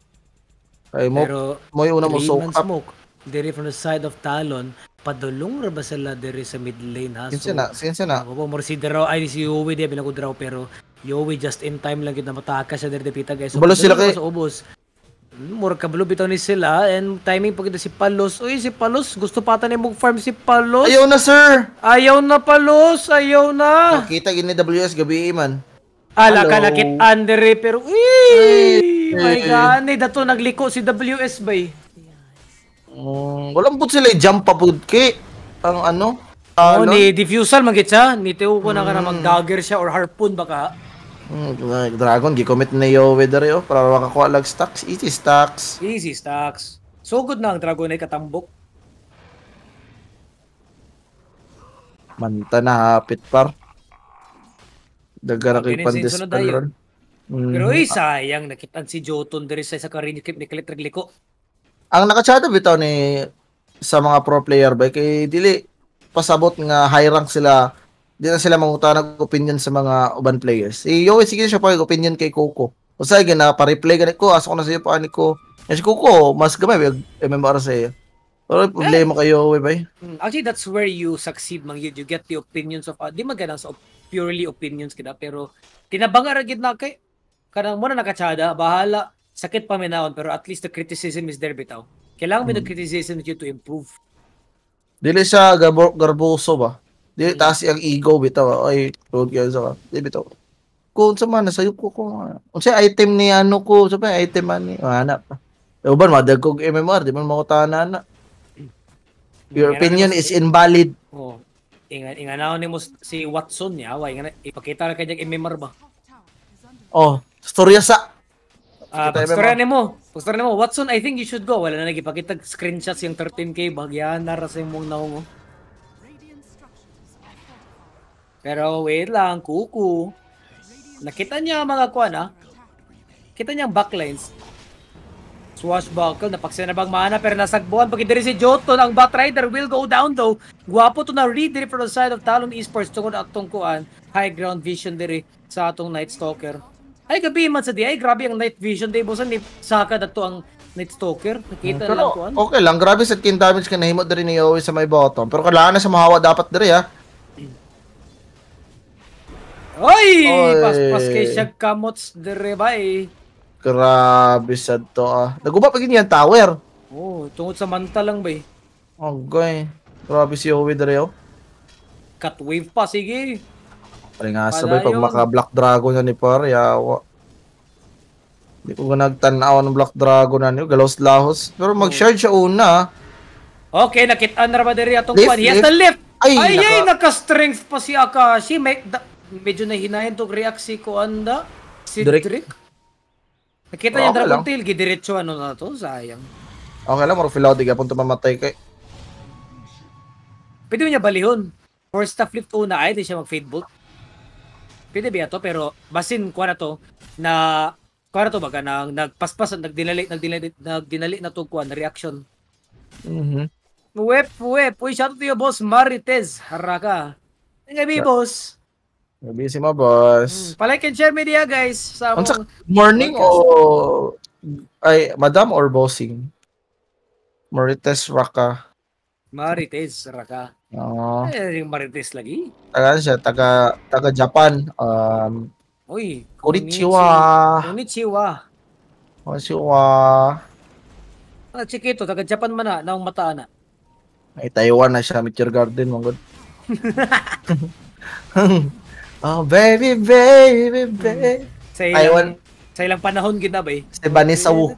Kay mo pero, mo yung una mo soak up. Smoke. Diri from the side of Talon, padulong ra ba sila diri sa mid lane ha? Sinsa so, na, sinsa na. Ako po, more si Draw, ay si Yowie di, binagod Draw, pero Yowie just in time lang yun na mataka siya diri pita, guys. So, Balo sila kay... Sa ubos. Mura ka blue bitaw ni sila and timing pagkita si Palos. Uy, si Palos, gusto pa ni mong farm si Palos. Ayaw na, sir! Ayaw na, Palos! Ayaw na! Nakita yun ni WS gabi, man. Ala ah, ka nakit Andre, eh, pero uy! My God, eh, dato nagliko si WS bay. Um, walang put sila jump pa pud ang ano. Uh, oh, ni diffusal magit siya. Ni tiyo ko na ka na mm. mag-dagger siya or harpoon baka. Dragon, gi-commit na yo dari oh, para makakuha lag stacks. Easy stacks. Easy stacks. So good na ang Dragon ay katambok. Manta na hapit par. Dagara kay Pandispal Mm. Pero mhm. ay sayang, nakitaan si Jotun dari sa isa ka rin ni Clip Regliko. Ang nakachado bitaw ni sa mga pro player ba kay dili pasabot nga high rank sila hindi na sila manguta ng opinion sa mga uban players. Si yo, sige siya pa opinion kay Coco. O sa na pa replay ganit ko asa ko na sa iyo pa ni ko. Eh si Coco mas gamay big MMR sa iyo. Pero problema kayo, we bay. Hmm, actually, that's where you succeed man you, get the opinions of uh, di magana sa op- purely opinions kita pero tinabanga ra gid na kay kanang mo na nakatsada bahala sakit pa minahon pero at least the criticism is there bitaw. Kailangan mo mm. the criticism you to improve. Dili siya garboso ba? Dili mm. taas ang ego bitaw ay road gyud sa. Di bitaw. Kung sa man sa ko ko. Unsa item ni ano ko, sa pa item man ni ana pa. Uban madag kog MMR, di man mao na. Mm. Your opinion is invalid. Oh. Ingan ingan na ni mo si Watson niya, wa ingan ipakita ra kay jag MMR ba. Oh, storya sa Ah, uh, pagstorya nimo. Pagstorya nimo, Watson, I think you should go. Wala na nagipakita screenshots yung 13k bagyan na ra sa imong naong. Pero wait lang, kuku. Nakita niya mga kuan ah. Kita niya ang backlines. Swashbuckle, napaksa na bang mana pero nasagbuhan. Pag diri si Jotun, ang Batrider will go down though. Guwapo to na read from the side of Talon Esports tungod at kuan. High ground vision diri sa atong Night Stalker. Ay gabi man sa di ay grabe ang night vision day bosan ni saka dato ang Night Stalker. Nakita hmm, lang kuan. Okay lang, grabe sa kin damage kanahimo diri ni Yowie sa may bottom. Pero kailangan na sa mahawa dapat diri ah Oy! Oy! Paspas kay Shag Kamots Derebay. Grabe sad to ah. Naguba pa ganyan tower. Oh, tungod sa manta lang ba eh. Oh, okay. Grabe si Owe dere oh. Cut wave pa, sige. Paringasa ba pag maka Black Dragon na ni Par, yawa. Hindi ko nagtanaw ng Black Dragon na niyo, eh. galos lahos. Pero oh. mag-shard siya una. Okay, nakita na ba dere atong pan. He the lift. Ay, ay, naka- ay naka-strength pa si Akashi. May, da- medyo nahinayan tog react si Kuanda, si Direk. Direk. Nakita niya okay Dragon Tail, gidiretso ano na to, sayang. Okay lang, Morphilao, di ka punta mamatay kay. Pwede niya balihon. First staff lift una ay, di siya mag-fade bolt. Pwede ba to, pero basin ko na to, na ko na to baga nang nagpaspas at nagdinali nagdinali nagdinali na to kuha na reaction. Mhm. Mm Wep, wep. Uy, shout out to your boss Marites Haraka. Ngayon, boss. Busy mo, boss. Mm. Palike and share media, guys. Sa among... morning o... Ay, madam or bossing? Marites Raka. Marites Raka. Oo. Ah. Ay, eh, Marites lagi. Taga ano siya, taga, taga Japan. Um, Uy, konnichiwa. Konnichiwa. Konnichiwa. Ah, chikito, taga Japan man na, naong mataan na. Ay, Taiwan na siya, Mature Garden, mga Oh, baby, baby, hmm. baby. Sa ilang, I sa ilang panahon kita bay? Si Vanessa Wu.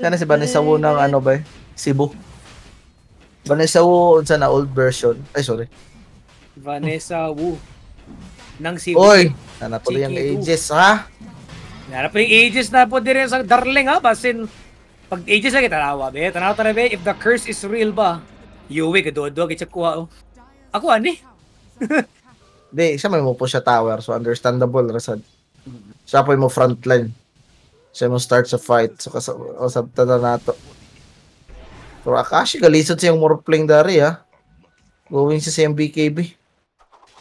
Sana si Vanessa Wu ng ano bay? eh? Cebu. Vanessa Wu, unsa na old version. Ay, sorry. Vanessa Wu. Nang Cebu. Oy, hanap po yung ages, ha? Hanap po yung ages na po din sa darling, ha? Basin, pag ages lagi, tanawa bay. Tanawa tanawa bay. If the curse is real ba? Yuwi, kaduwa-duwa, kitsa oh. Ako, ani? Hindi, siya may mo po siya tower. So, understandable, Rasad. Siya po mo frontline. Siya mo start sa fight. So, kasab na nato. Pero Akashi, galisod siyang more playing dari, ha? Ah. Going siya sa MBKB.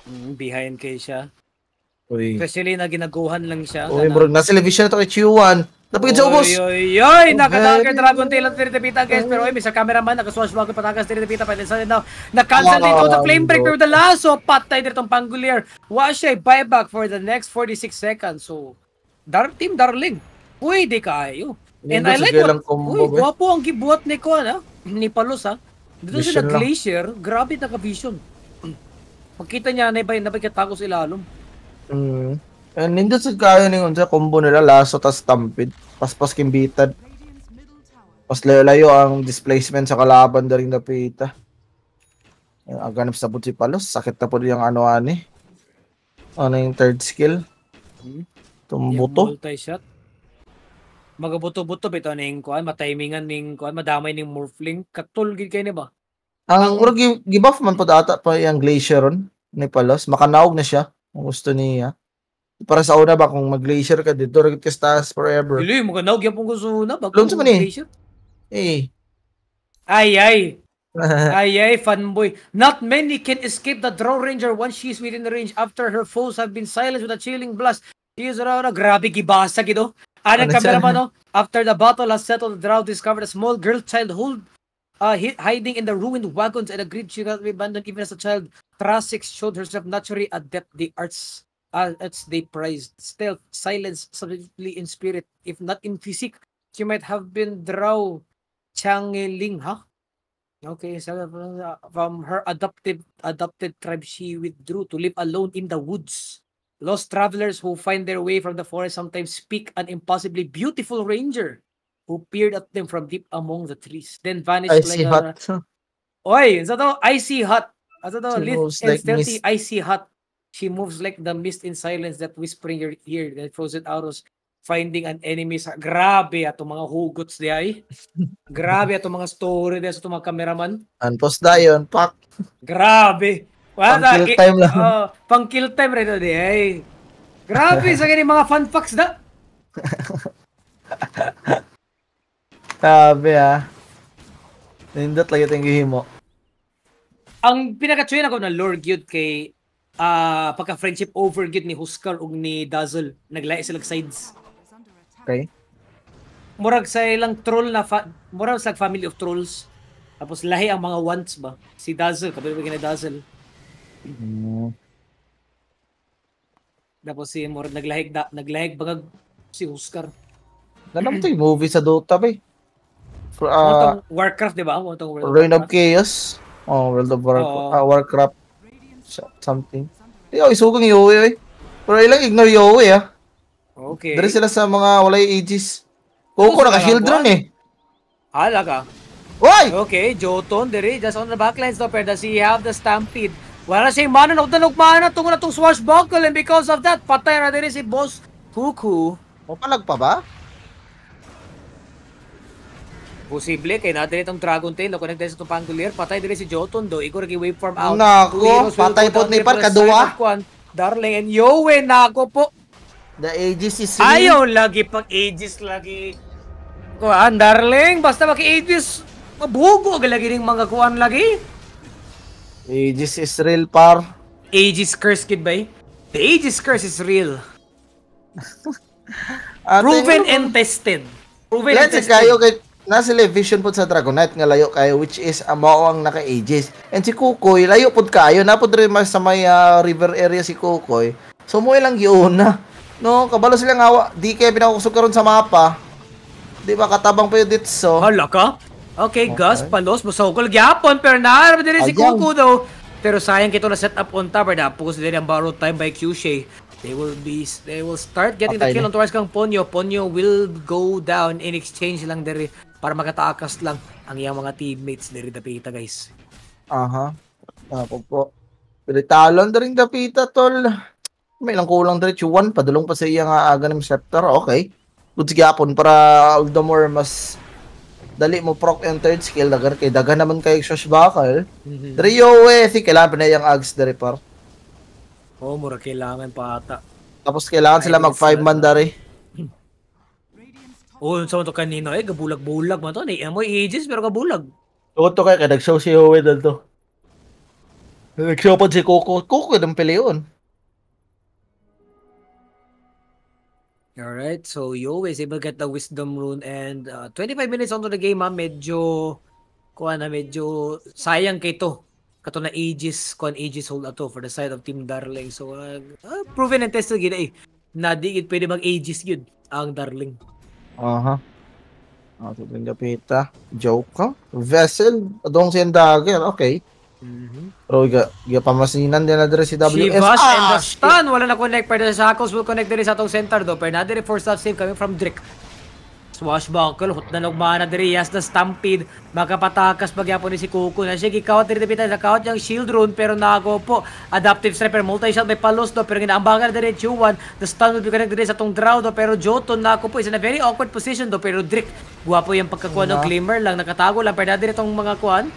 Mm, behind kay siya. Uy. Especially na ginaguhan lang siya. Uy, bro, nasa level siya na to kay Chiwan. Napagid sa ubos. Oy, oy, oy. Nakadanger Dragon Tail at tinitipitan guys. Pero oy, Mr. Cameraman, nakaswashwag patagas tinitipitan. Pwede sa now. Na-cancel dito the flame break with the lasso. Patay dito ang Pangulier. Washay buyback for the next 46 seconds. So, dark Team Darling, pwede kayo. And I like what, uy, guwapo ang gibuhat ni Kuan, ha? Ah. Ni Palos, ha? Ah. Dito siya nag-glacier, grabe naka-vision. Makita niya na iba yung nabagkatagos ilalom. Mm. And Ninjutsu Kaisen yung unsa combo nila lasso tas stampid. Paspas kimbitan. Pas layo ang displacement sa kalaban daring napita. Ang aganap sa si Palos, sakit na po din yung ano ani. Ano yung third skill? Tumbuto. Yung multi-shot. Magabuto-buto bitaw ning kuan, matimingan ning kuan, madamay ning morphling. Katul gid kay ni ba? Ang uro gi-buff man po data pa yung glacier ron ni Palos. Makanaog na siya. gusto niya para sa una ba kung mag-glacier ka dito rin ka stars forever. Dili mo kanaw gyapon ko gusto na bago Lunsa man eh. Eh. Ay ay. ay ay fanboy. Not many can escape the draw ranger once she's within the range after her foes have been silenced with a chilling blast. She is around a ah, grabe gibasa gido. Anang kameraman no? After the battle has settled, the drow discovered a small girl child hold uh, hiding in the ruined wagons and agreed she cannot abandoned even as a child. Trasix showed herself naturally adept the arts. uh, as they prized stealth, silence, subtly in spirit, if not in physique. She might have been Drao Chang Ling, huh? Okay, so uh, from her adopted adopted tribe, she withdrew to live alone in the woods. Lost travelers who find their way from the forest sometimes speak an impossibly beautiful ranger who peered at them from deep among the trees, then vanished Icy like hot. a... Hot. Oy, isa daw, icy hot. Ano daw, lit and stealthy, icy hot. She moves like the mist in silence that whispering your ear, the frozen arrows, finding an enemy sa... Grabe, ato ah, mga hugots di ay. Grabe, ato ah, mga story di sa mga cameraman. Anpos dayon, pak. Grabe. Wala, pang kill time lang. Uh, pang kill time rin di ay. Grabe, sa ganyan mga fun facts da. Grabe ah. Nindot lagi tayong gihimo. Ang pinaka-train ako na Lord Gyud kay uh, ah, pagka friendship over gid ni Huskar ug ni Dazzle naglaay sila sides. Okay. Murag sa ilang troll na fa- murag sa family of trolls. Tapos lahi ang mga wants ba? Si Dazzle, kapag ni Dazzle. Mm. Tapos si murag naglahig da, naglahig bangag si Huskar. Nalamtoy movie sa Dota ba? Eh? For, uh, Warcraft, di ba? Warcraft. Reign of Chaos. Oh, World of Warcraft. Oh. Uh, Warcraft something. Di ako isugang Yowie, oy. Pero ilang ignore Yowie, ah. Okay. Dari sila sa mga walay ages. Koko, naka-shield ron, eh. Alaga. Why? Okay, Jotun, diri, just on the backlines, though, pero does he have the stampede? Wala na siyang mananog na mana. tungo na itong swashbuckle and because of that, patay na diri si Boss Kuku. O palag pa ba? Posible kay nadali itong Dragon Tail o connect sa itong Pangolier. Patay dili si Jotun do. Igor gi waveform out. Nako, patay po ni Par kaduwa. Darling and Yowen nako po. The Aegis is in. Ayaw lagi pag Aegis lagi. Kuan darling, basta maki Aegis mabugo lagi ning mga kuan lagi. Aegis is real par. Aegis curse kid bay. The Aegis curse is real. Proven ano and tested. Proven and tested. kayo kay nasa elevation po sa Dragonite nga layo kayo which is uh, mao ang naka-ages. And si Kukoy layo pud kayo napod rin sa may uh, river area si Kukoy. So mo ilang yun na. No, kabalo sila nga di kay pinakusog karon sa mapa. Di ba katabang pa yung ditso? Hala ka? Okay, okay. Gus, palos, ugol gyapon, pero naarap din si Kuko daw. Pero sayang kito na set up on top, pero napukos din ang borrowed time by Kyushay. They will be they will start getting the kill on Torres kang Ponyo. Ponyo will go down in exchange lang dere para magatakas lang ang iyang mga teammates ni Rida Pita, guys. Aha. Ako po. Pero talon Pilitalon diri Pita, tol. May lang kulang diri chuan padulong pa sa iyang aga ng scepter. Okay. Good gyapon para all the more mas dali mo proc and third skill dagar kay Daga naman kay Exhaust Bakal. Mm-hmm. eh si kailangan pa na yang ags diri par. Oh, mura kailangan pa ata. Tapos kailangan sila mag 5 man diri. Oo, sa to kanino eh, gabulag-bulag man to. Ni amoy ages pero gabulag. Oo to kay nag-show si Owen to. Nag-show pa si Coco. Coco ng peleon. Alright, so you is able to get the wisdom rune and uh, 25 minutes onto the game ha, ah, medyo kuha na medyo sayang kay to. Kato na ages, kuha ages hold ato for the side of Team Darling. So uh, ah, proven and tested gina eh. Na di pwede mag ages yun ang Darling. Aha. Ah, tutuwing kapita. Joke Vessel, adong si Dagger, ano? okay. Mm-hmm. Pero ga, ga pamasinan din na dire si WS. Chivas ah, and the stun, wala na connect pero sa Hackles will connect din sa atong center do. Pero na dire for sub save kami from Drake. Swashbuckle, hot na lugmaan na diri, na stampede. Makapatakas pagyapon ni si Kuko na sige gikawat diri dapitan, nakawat niyang shield rune, pero nago po. Adaptive Striper, multi-shot may palos do, pero ginaambangan na diri, Chuan. The stun will be connected diri sa tong draw do, pero Jotun nako po, is in a very awkward position do, pero Drick, guwapo yung pagkakuha ng Glimmer lang, nakatago lang, pero dire tong mga kuhan.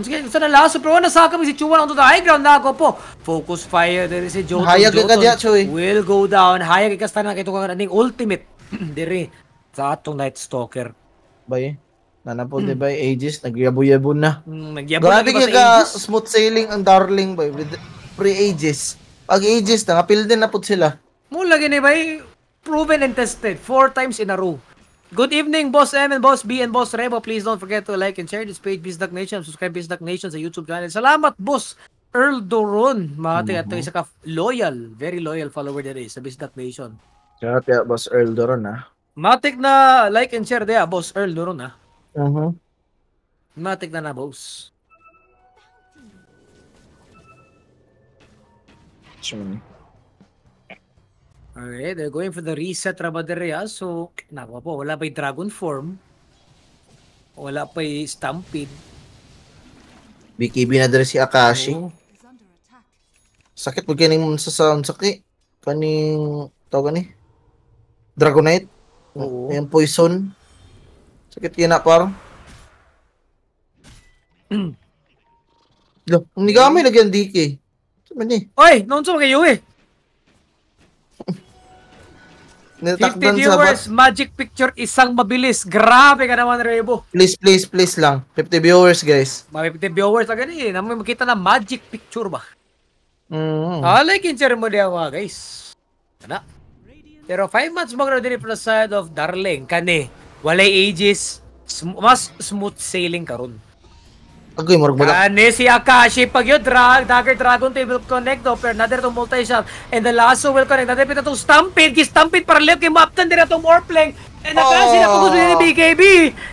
Sige, gusto na laso. Pero wala sa akin si Chuan onto the high ground. Nago po. Focus fire. dire si Jotun. Hayag Will go down. Hayag ikastan na kay Tukang Raning. Ultimate. dire sa atong Night Stalker. Bay, nanapod mm. bay ages nagyabo-yabo na. Mm, nagyabo Grabe na ka smooth sailing ang darling bay with pre-ages. Pag ages na ngapil din pud sila. Mo lagi ni bay proven and tested four times in a row. Good evening, Boss M and Boss B and Boss Rebo. Please don't forget to like and share this page, Bizduck Nation. Subscribe Bizduck Nation sa YouTube channel. Salamat, Boss Earl Doron. Mati mm-hmm. isa ka loyal, very loyal follower din eh, sa Bizduck Nation. Shout out Boss Earl Doron, ha? Ah. Matik na like and share dia, boss Earl, doon na. Ah. Uh-huh. Matik na na, boss. Sure. Alright, they're going for the reset Rabaderia. So, nakuha po. Wala pa Dragon Form. Wala pa yung Stampede. BKB na dali si Akashi. Oh. Sakit po ganing sa sound sakit. Kaning, tawag ni? Dragonite? Oh, Oo. Yung poison. Sakit yun ah, par. Lo, hindi ka may lagyan DK. man ni. Eh. Oy, nonso kayo eh. Natatakdan 50 viewers, magic picture, isang mabilis. Grabe ka naman, Rebo. Please, please, please lang. 50 viewers, guys. Mga 50 viewers na ganun eh. Naman makita na magic picture ba? Mm. -hmm. Ah, like in ceremony ah, mga guys. Ano? Pero five months mo na from the side of darling, kani. Walay ages, sm- mas smooth sailing karon. Agoy, morag mo Kani si Akashi pag yun, drag, dagger dragon Table connect though, pero another itong multi-shot, and the lasso will connect, another pita itong stampede, ki-stampede para left, kimaptan din itong Orplank, and Akashi oh. na pagkusin ni BKB,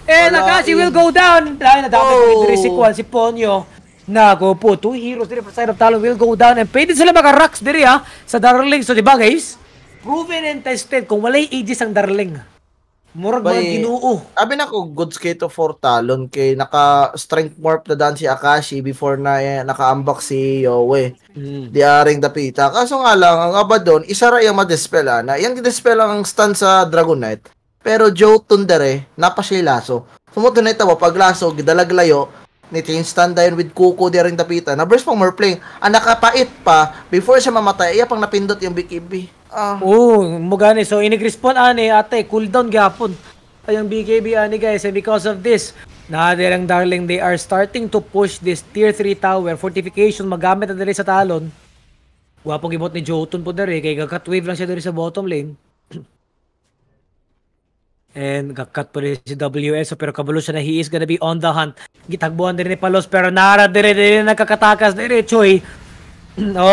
and Wala, Akashi will go down, dahil nadami oh. ko si Kwan, si Ponyo, Nago po, two heroes diri from side of Talon will go down, and pwede sila maka-rocks diri ha, sa Darling, so diba guys? Proven and tested kung walay ages ang darling. Murag mga ginoo. Abi na ko good skate for talon kay naka strength morph na dan si Akashi before na eh, naka-unbox si Yowe. Mm. Di aring dapita. Kaso nga lang ang aba doon, isa ra yung ma-dispel ah, na. Yang dispel ang stun sa Dragon Knight. Pero Joe Tundere napasilaso. Sumo so, tunay tawa paglaso gidalaglayo ni Tinstan dahil with Kuko di rin dapitan. Na verse pang more playing. Ang ah, nakapait pa, before siya mamatay, iya pang napindot yung BKB. Ah. Oo, uh, mo gani. So, inigrespon ani, ate, cooldown gapon. Ayang BKB ani guys, and eh, because of this, ang darling, they are starting to push this tier 3 tower fortification magamit na dali sa talon. Gwapong ibot ni Jotun po dali, kay wave lang siya dali sa bottom lane. And gakat po si WS pero kabalo siya na he is gonna be on the hunt. Gitagbuhan din ni Palos pero nara dire dire nagkakatakas diretso eh.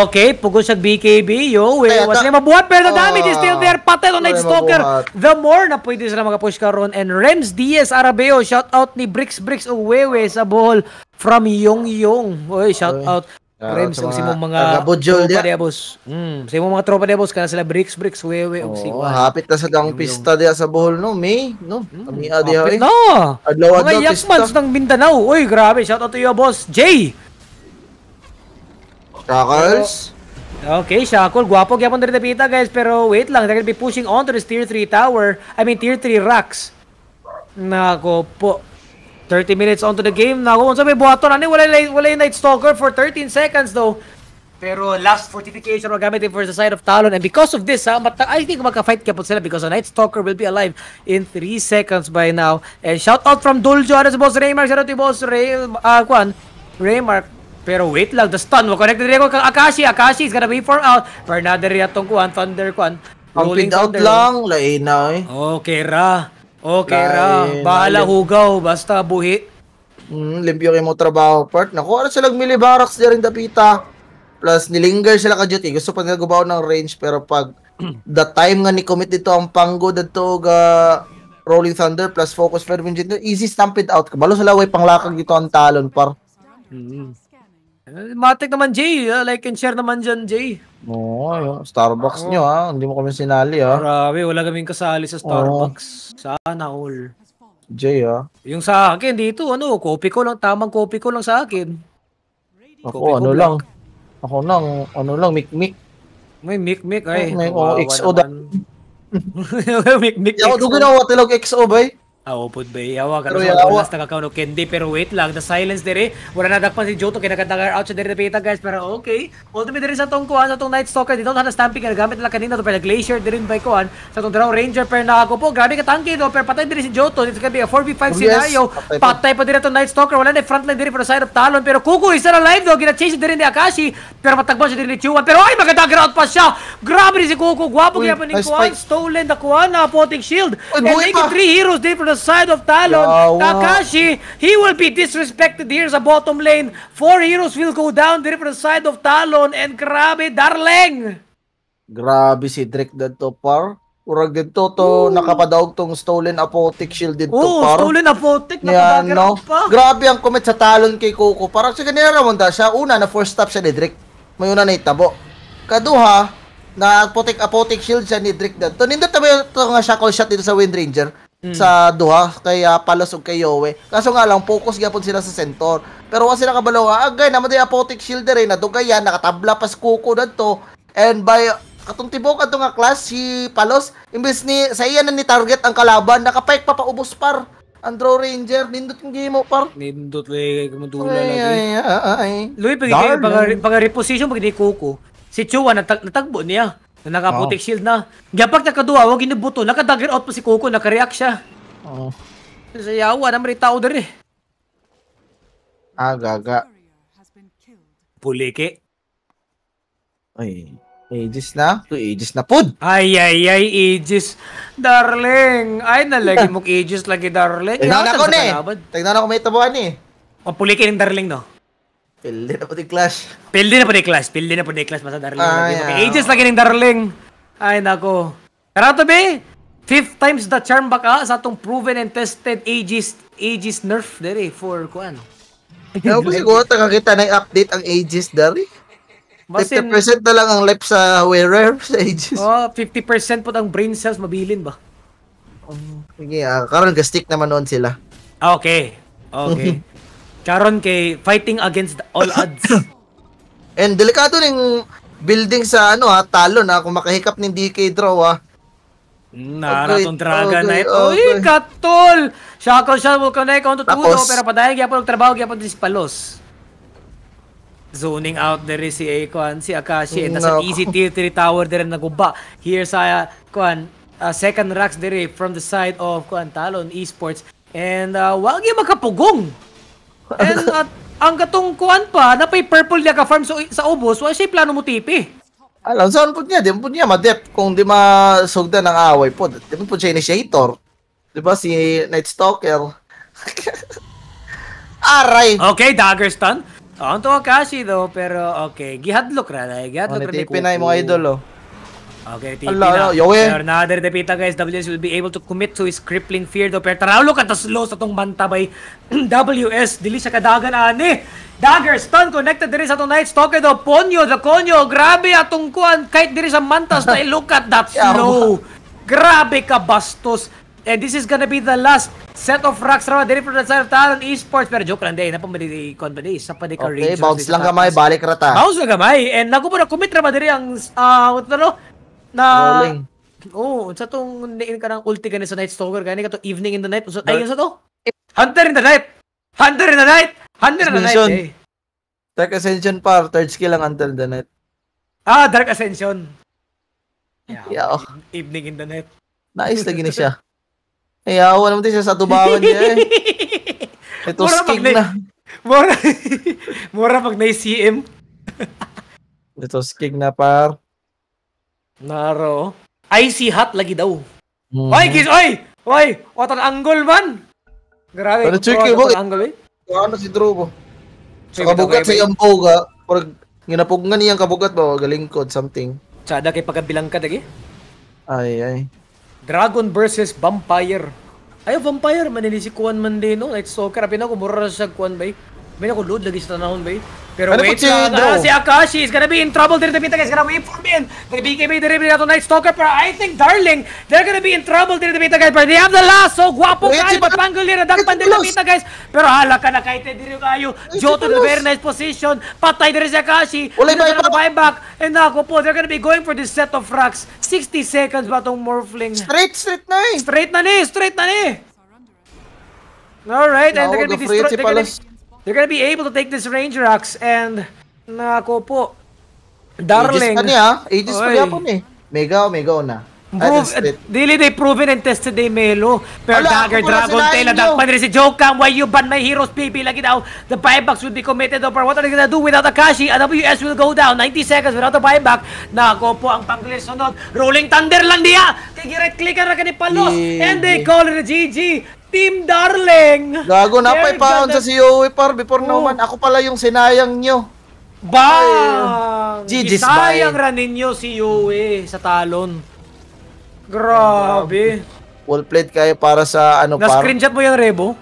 Okay, pugo siya BKB. Yo, we, wala niya mabuhat pero the ah. damage is still there. Patay on Night Stalker. The more na pwede sila magapush karon and Rems Diaz Arabeo shout out ni Bricks Bricks Uwewe sa Bohol from Yong Yong. Oy, shout out. Uh, ah, Prems, mm, sa mga, mga kabudyol tropa dia. boss. Mm, sa mga tropa dia boss kana sila bricks bricks wewe og siwa. Oh, hapit na sa dang pista dia sa Bohol no, May, no. Mm, Kami mm, dia ay. No. Adlaw mga yakmans ng Mindanao. Uy, grabe, shout out to you boss Jay. Shackles. Okay, Shackle, guwapo gyapon diri pita guys, pero wait lang, they're gonna be pushing on to this tier 3 tower. I mean tier 3 rocks. Nako po. 30 minutes onto the game na kung sa may buhaton ani wala wala night stalker for 13 seconds though pero last fortification or gamit for the side of Talon and because of this ha, I think magka-fight kaya po sila because the Night Stalker will be alive in 3 seconds by now and shout out from Duljo ano sa boss Raymark shout out to boss Ray uh, Kwan Raymark pero wait lang, the stun mo connected rin ko kang Akashi. Akashi is gonna be form out. Bernada rin atong kuhan, Thunder kuhan. Rolling out lang, lain na eh. Okay ra. Okay, Ra. Bahala lim- hugaw. Basta buhi. Mm, limpyo kayo mo trabaho, part. Naku, ano sila mili barracks niya rin dapita. Plus, nilinger sila ka-duty. Gusto pa nila gubaw ng range, pero pag the time nga ni commit dito ang panggo dito ga Rolling Thunder plus Focus Fair Wind dito, easy stampede out. Kabalo sa laway panglakag dito ang talon, par. Mm-hmm. Matik naman, Jay. Uh, like and share naman dyan, Jay. Oo, oh, Starbucks oh. nyo ha. Ah. Hindi mo kami sinali ha. Ah. Grabe, wala kaming kasali sa Starbucks. Oh. Sana all. Jay ha. Yung sa akin dito, ano, copy ko lang. Tamang copy ko lang sa akin. Ako, copy ano lang. lang. Ako lang, ano lang, mikmik. May mikmik ay. Oh, may, oh, XO da. mikmik. Ako, doon ginawa tilog XO bay. Awo ah, pod ba yawa karon sa oras na kakauno kendi pero wait lang the silence dere wala na dakpan si Joto kay nakadagar out siya dere pita guys pero okay ultimate dere sa tong kuan sa tong Night Stalker dito na stamping kay gamit lang kanina to pero Glacier dere by kuan sa tong draw Ranger per nakago po grabe ka tanky do pero patay dere si Joto it's gonna a 4v5 scenario patay pa dere tong Night Stalker wala na frontline dere pero side of Talon pero Kuku isa na live do gina-chase dere ni Akashi pero matagban siya dere ni Chuan pero ay magadagar out pa siya grabe si Kuku gwapo kaya pa ni kuan stolen the kuan na ah, poting shield and make it 3 heroes dere side of Talon, Yawa. he will be disrespected here sa bottom lane. Four heroes will go down the different side of Talon and grabe, darling! Grabe si Drake to, par. Urag dito to, Ooh. nakapadaog tong stolen apotic shield dito, Oo, par. stolen apotic, Yan, no? pa. Grabe ang comment sa Talon kay Coco. Parang si ganyan naman da siya. Una, na first stop siya ni Drake. May una na itabo. Kaduha, na apotic apotic shield siya ni Drake dito. Nindot na ba yung nga shackle shot dito sa Wind Ranger? mm. sa duha kay uh, Palos ug kay Yowe. Kaso nga lang focus gyapon sila sa center. Pero wala sila kabalawa. nga agay ah, naman day apotic shield rin nadugayan nakatabla pas kuko nadto. And by katong tibok adto nga class si Palos imbes ni sa iya na ni target ang kalaban nakapike pa paubos par. Andro Ranger, nindot yung game mo, oh, par. Nindot, le, eh, kumadula lagi. Ay, ay, ay. Louis, pag-reposition, pag-reposition, pag-reposition, pag-reposition, si Chua natag natagbo niya. Na nakaputik oh. shield na. Gapag nakaduwa, wag inibuto. Nakadagger out pa si Coco, nakareact siya. Oo. Oh. yawa, naman rin tao eh. Ah, gaga. Pulike. Ay, ages na? To ages na pud. Ay, ay, ay, ages. Darling. Ay, nalagi mo ages lagi, darling. Tignan ako na eh. Tignan ako may tabuan eh. Ang puliki ng darling, no? Pildi na po ni Clash. Pildi na po ni Clash. Pildi na po ni Clash. Masa Darling. Ah, okay. Ages lagi ng Darling. Ay, nako. Karato be, fifth times the charm baka sa atong proven and tested Aegis, Aegis nerf dere for kuan. Kaya ko siguro takakita na update ang Aegis dere. Basin, 50% na lang ang life sa wearer sa Aegis. Oh, 50% po ang brain cells mabilin ba? Um, sige, uh, karon gastik naman noon sila. Ah, okay. Okay. Karon kay fighting against all odds. And delikado ning building sa ano ha, ah, talo na ah, kung makahikap ning DK draw ha. Ah. Naratong okay, dragon okay, na ito. Okay. Uy, katol! Shackle shall will connect onto tulo, pero padayag yapon og trabaho gyapon dis palos. Zoning out dere si eh, Akon, si Akashi, and nasa easy tier 3 tower dere naguba. Here sa kuan, uh, second racks dere from the side of kuan, Talon Esports. And uh, wag yung makapugong And at ang gatong kuan pa, pay purple niya ka farm so, sa ubos, wala siya plano mo tipi. Alam, saan po niya? Di po niya madep kung di masugda ng away po. Di po siya initiator. Di ba si Night Stalker? Aray! Okay, dagger stun. Oh, ang tuwa kasi though, pero okay. Gihadlok ra na. Gihadlok ra ni Kuku. Tipin na yung mga idol oh. Okay, TP Ala, na. Yowe. Leonardo de Pita guys, WS will be able to commit to his crippling fear though. Pero tara, look at the slow sa tong bantabay. WS. Dili siya kadagan ani. Dagger, stun, connected din sa itong Night Stalker though. Ponyo, the Konyo, grabe atong kuan. Kahit diri sa mantas na look at that slow. grabe ka bastos. And this is gonna be the last set of rocks raw diri from the side of Talon Esports. Pero joke lang, dahil na pamali kon ba dahil, sa pa Okay, bounce lang kamay, balik rata. Bounce lang kamay. And nagupo na commit ra ba diri ang, uh, what na na Rolling. Oh, sa tong niin ka ng ulti ganito sa Night Stalker gani ka to Evening in the Night. So, ayun sa to. Hunter in the Night. Hunter in the Night. Hunter in the Night. Eh. Dark Ascension pa, third skill lang until the Night. Ah, Dark Ascension. Yeah. yeah oh. Evening in the Night. Nice lagi na siya. Eh, hey, awa naman din siya sa tubangan niya eh. Ito skin na. na. Mura, mura pag na-CM. Ito skin na par. Naro. Icy hot lagi daw. Mm. Oy, kiss, oy! Oy, otan angle man. Grabe. Pero chiki mo? Angle eh. Ano si Drogo? Sa kabugat sa iyang boga, parang ginapugngan niyang kabugat ba, galingkod, something. Tsada kay pagabilang ka dagi. Ay, ay. Dragon versus Vampire. Ay, Vampire, manilisikuan man din, no? Night Stalker, apin ako, mura sa kuan ba may load lagi sa tanahon ba Pero ano wait lang, ah, si Akashi is gonna be in trouble dito Tabita guys, gonna wait for me The BKB delivery na to Night Stalker pero I think Darling, they're gonna be in trouble dito Tabita guys but they have the lasso, guwapo wait, si at Bangal dagpan din Tabita guys pero hala ka na kahit hindi rin kayo Johto in a very nice position, patay din si Akashi Ulay ba iba? back and eh, ako po, they're gonna be going for this set of rocks 60 seconds ba tong Morphling Straight, straight na eh Straight na ni, straight na ni Alright, and they're gonna be destroyed They're gonna be able to take this Ranger Axe and nako po. Darling. Aegis pa niya. Ah. Aegis pa niya po ni. Mega, oh, mega na. Prove, dili they proven and tested they Melo. Pero Dagger, Dragon Tail, Adakman rin si Jokang. Why you ban my heroes, baby? Lagi daw, the buybacks will be committed over. What are they gonna do without Akashi? AWS will go down. 90 seconds without the buyback. Nako po ang sunod. Rolling Thunder lang niya. Kay right clicker na ni Palos. and they call it a GG. Team Darling! Gago, napay pa sa si e, par before oh. naman. Ako pala yung sinayang nyo. Bang! GG's Isayang ranin nyo si Yowie sa talon. Grabe. Well played kayo para sa ano pa. Na-screenshot mo yung Rebo?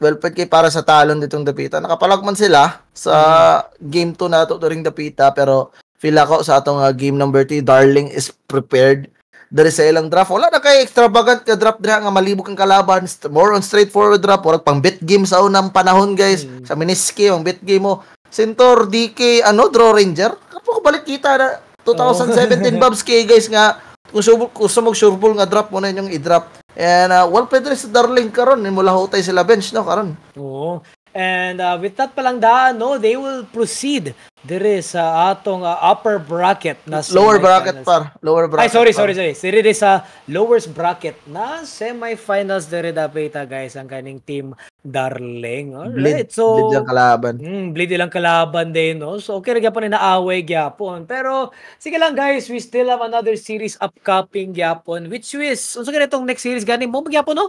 Well played kayo para sa talon ditong Dapita. Nakapalag man sila sa mm. game 2 nato to during Dapita pero feel ako sa atong uh, game number 3 Darling is prepared Dari sa ilang draft, wala na kay extravagant ka draft dira nga malibog kang kalaban. More on straightforward draft. Wala pang bet game sa unang panahon, guys. Hmm. Sa Miniski, ang bet game mo. Sentor, DK, ano, Draw Ranger. Kapo ko balik kita na 2017 oh. Bobs kay guys nga kung subol kung sumog surbol nga drop mo na yung i-drop. And uh, well pwede sa Darling karon ni mula hutay sila bench no karon. Oo. And uh, with that palang daan, no, they will proceed dire sa atong uh, upper bracket na lower bracket par lower bracket. Ay sorry par. sorry sorry. Siri dire sa lower bracket na semifinals dire dapat guys ang kaning team darling. All right. so bleed lang kalaban. Mm, bleed lang kalaban din no. So okay ra gyapon naaway gyapon. Pero sige lang guys, we still have another series upcoming gyapon which is unsa so, ganitong next series gani mo gyapon no?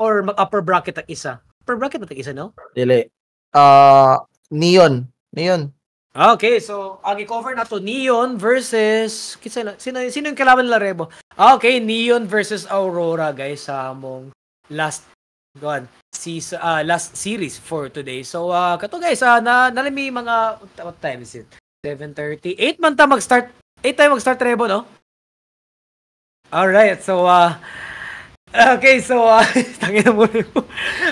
Or mag upper bracket ang isa? per bracket ba isa, no? Dili. Uh, Neon. Neon. Ah, okay, so ang i-cover na to, Neon versus... Sino, sino, sino yung kalaban nila, Rebo? Ah, okay, Neon versus Aurora, guys, sa among last God, season, uh, last series for today. So, uh, kato guys, uh, na, nalimi mga... What time is it? 7.30. 8 man ta mag-start. 8 tayo mag-start, Rebo, no? Alright, so... Uh, Okay, so, uh, tangin mo rin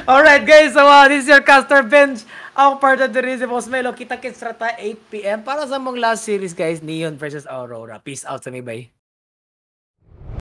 Alright, guys, so, uh, this is your caster bench. Ako part of the Rizzi Melo. Kita-kits rata 8pm para sa mong last series, guys. Neon versus Aurora. Peace out sa may bye.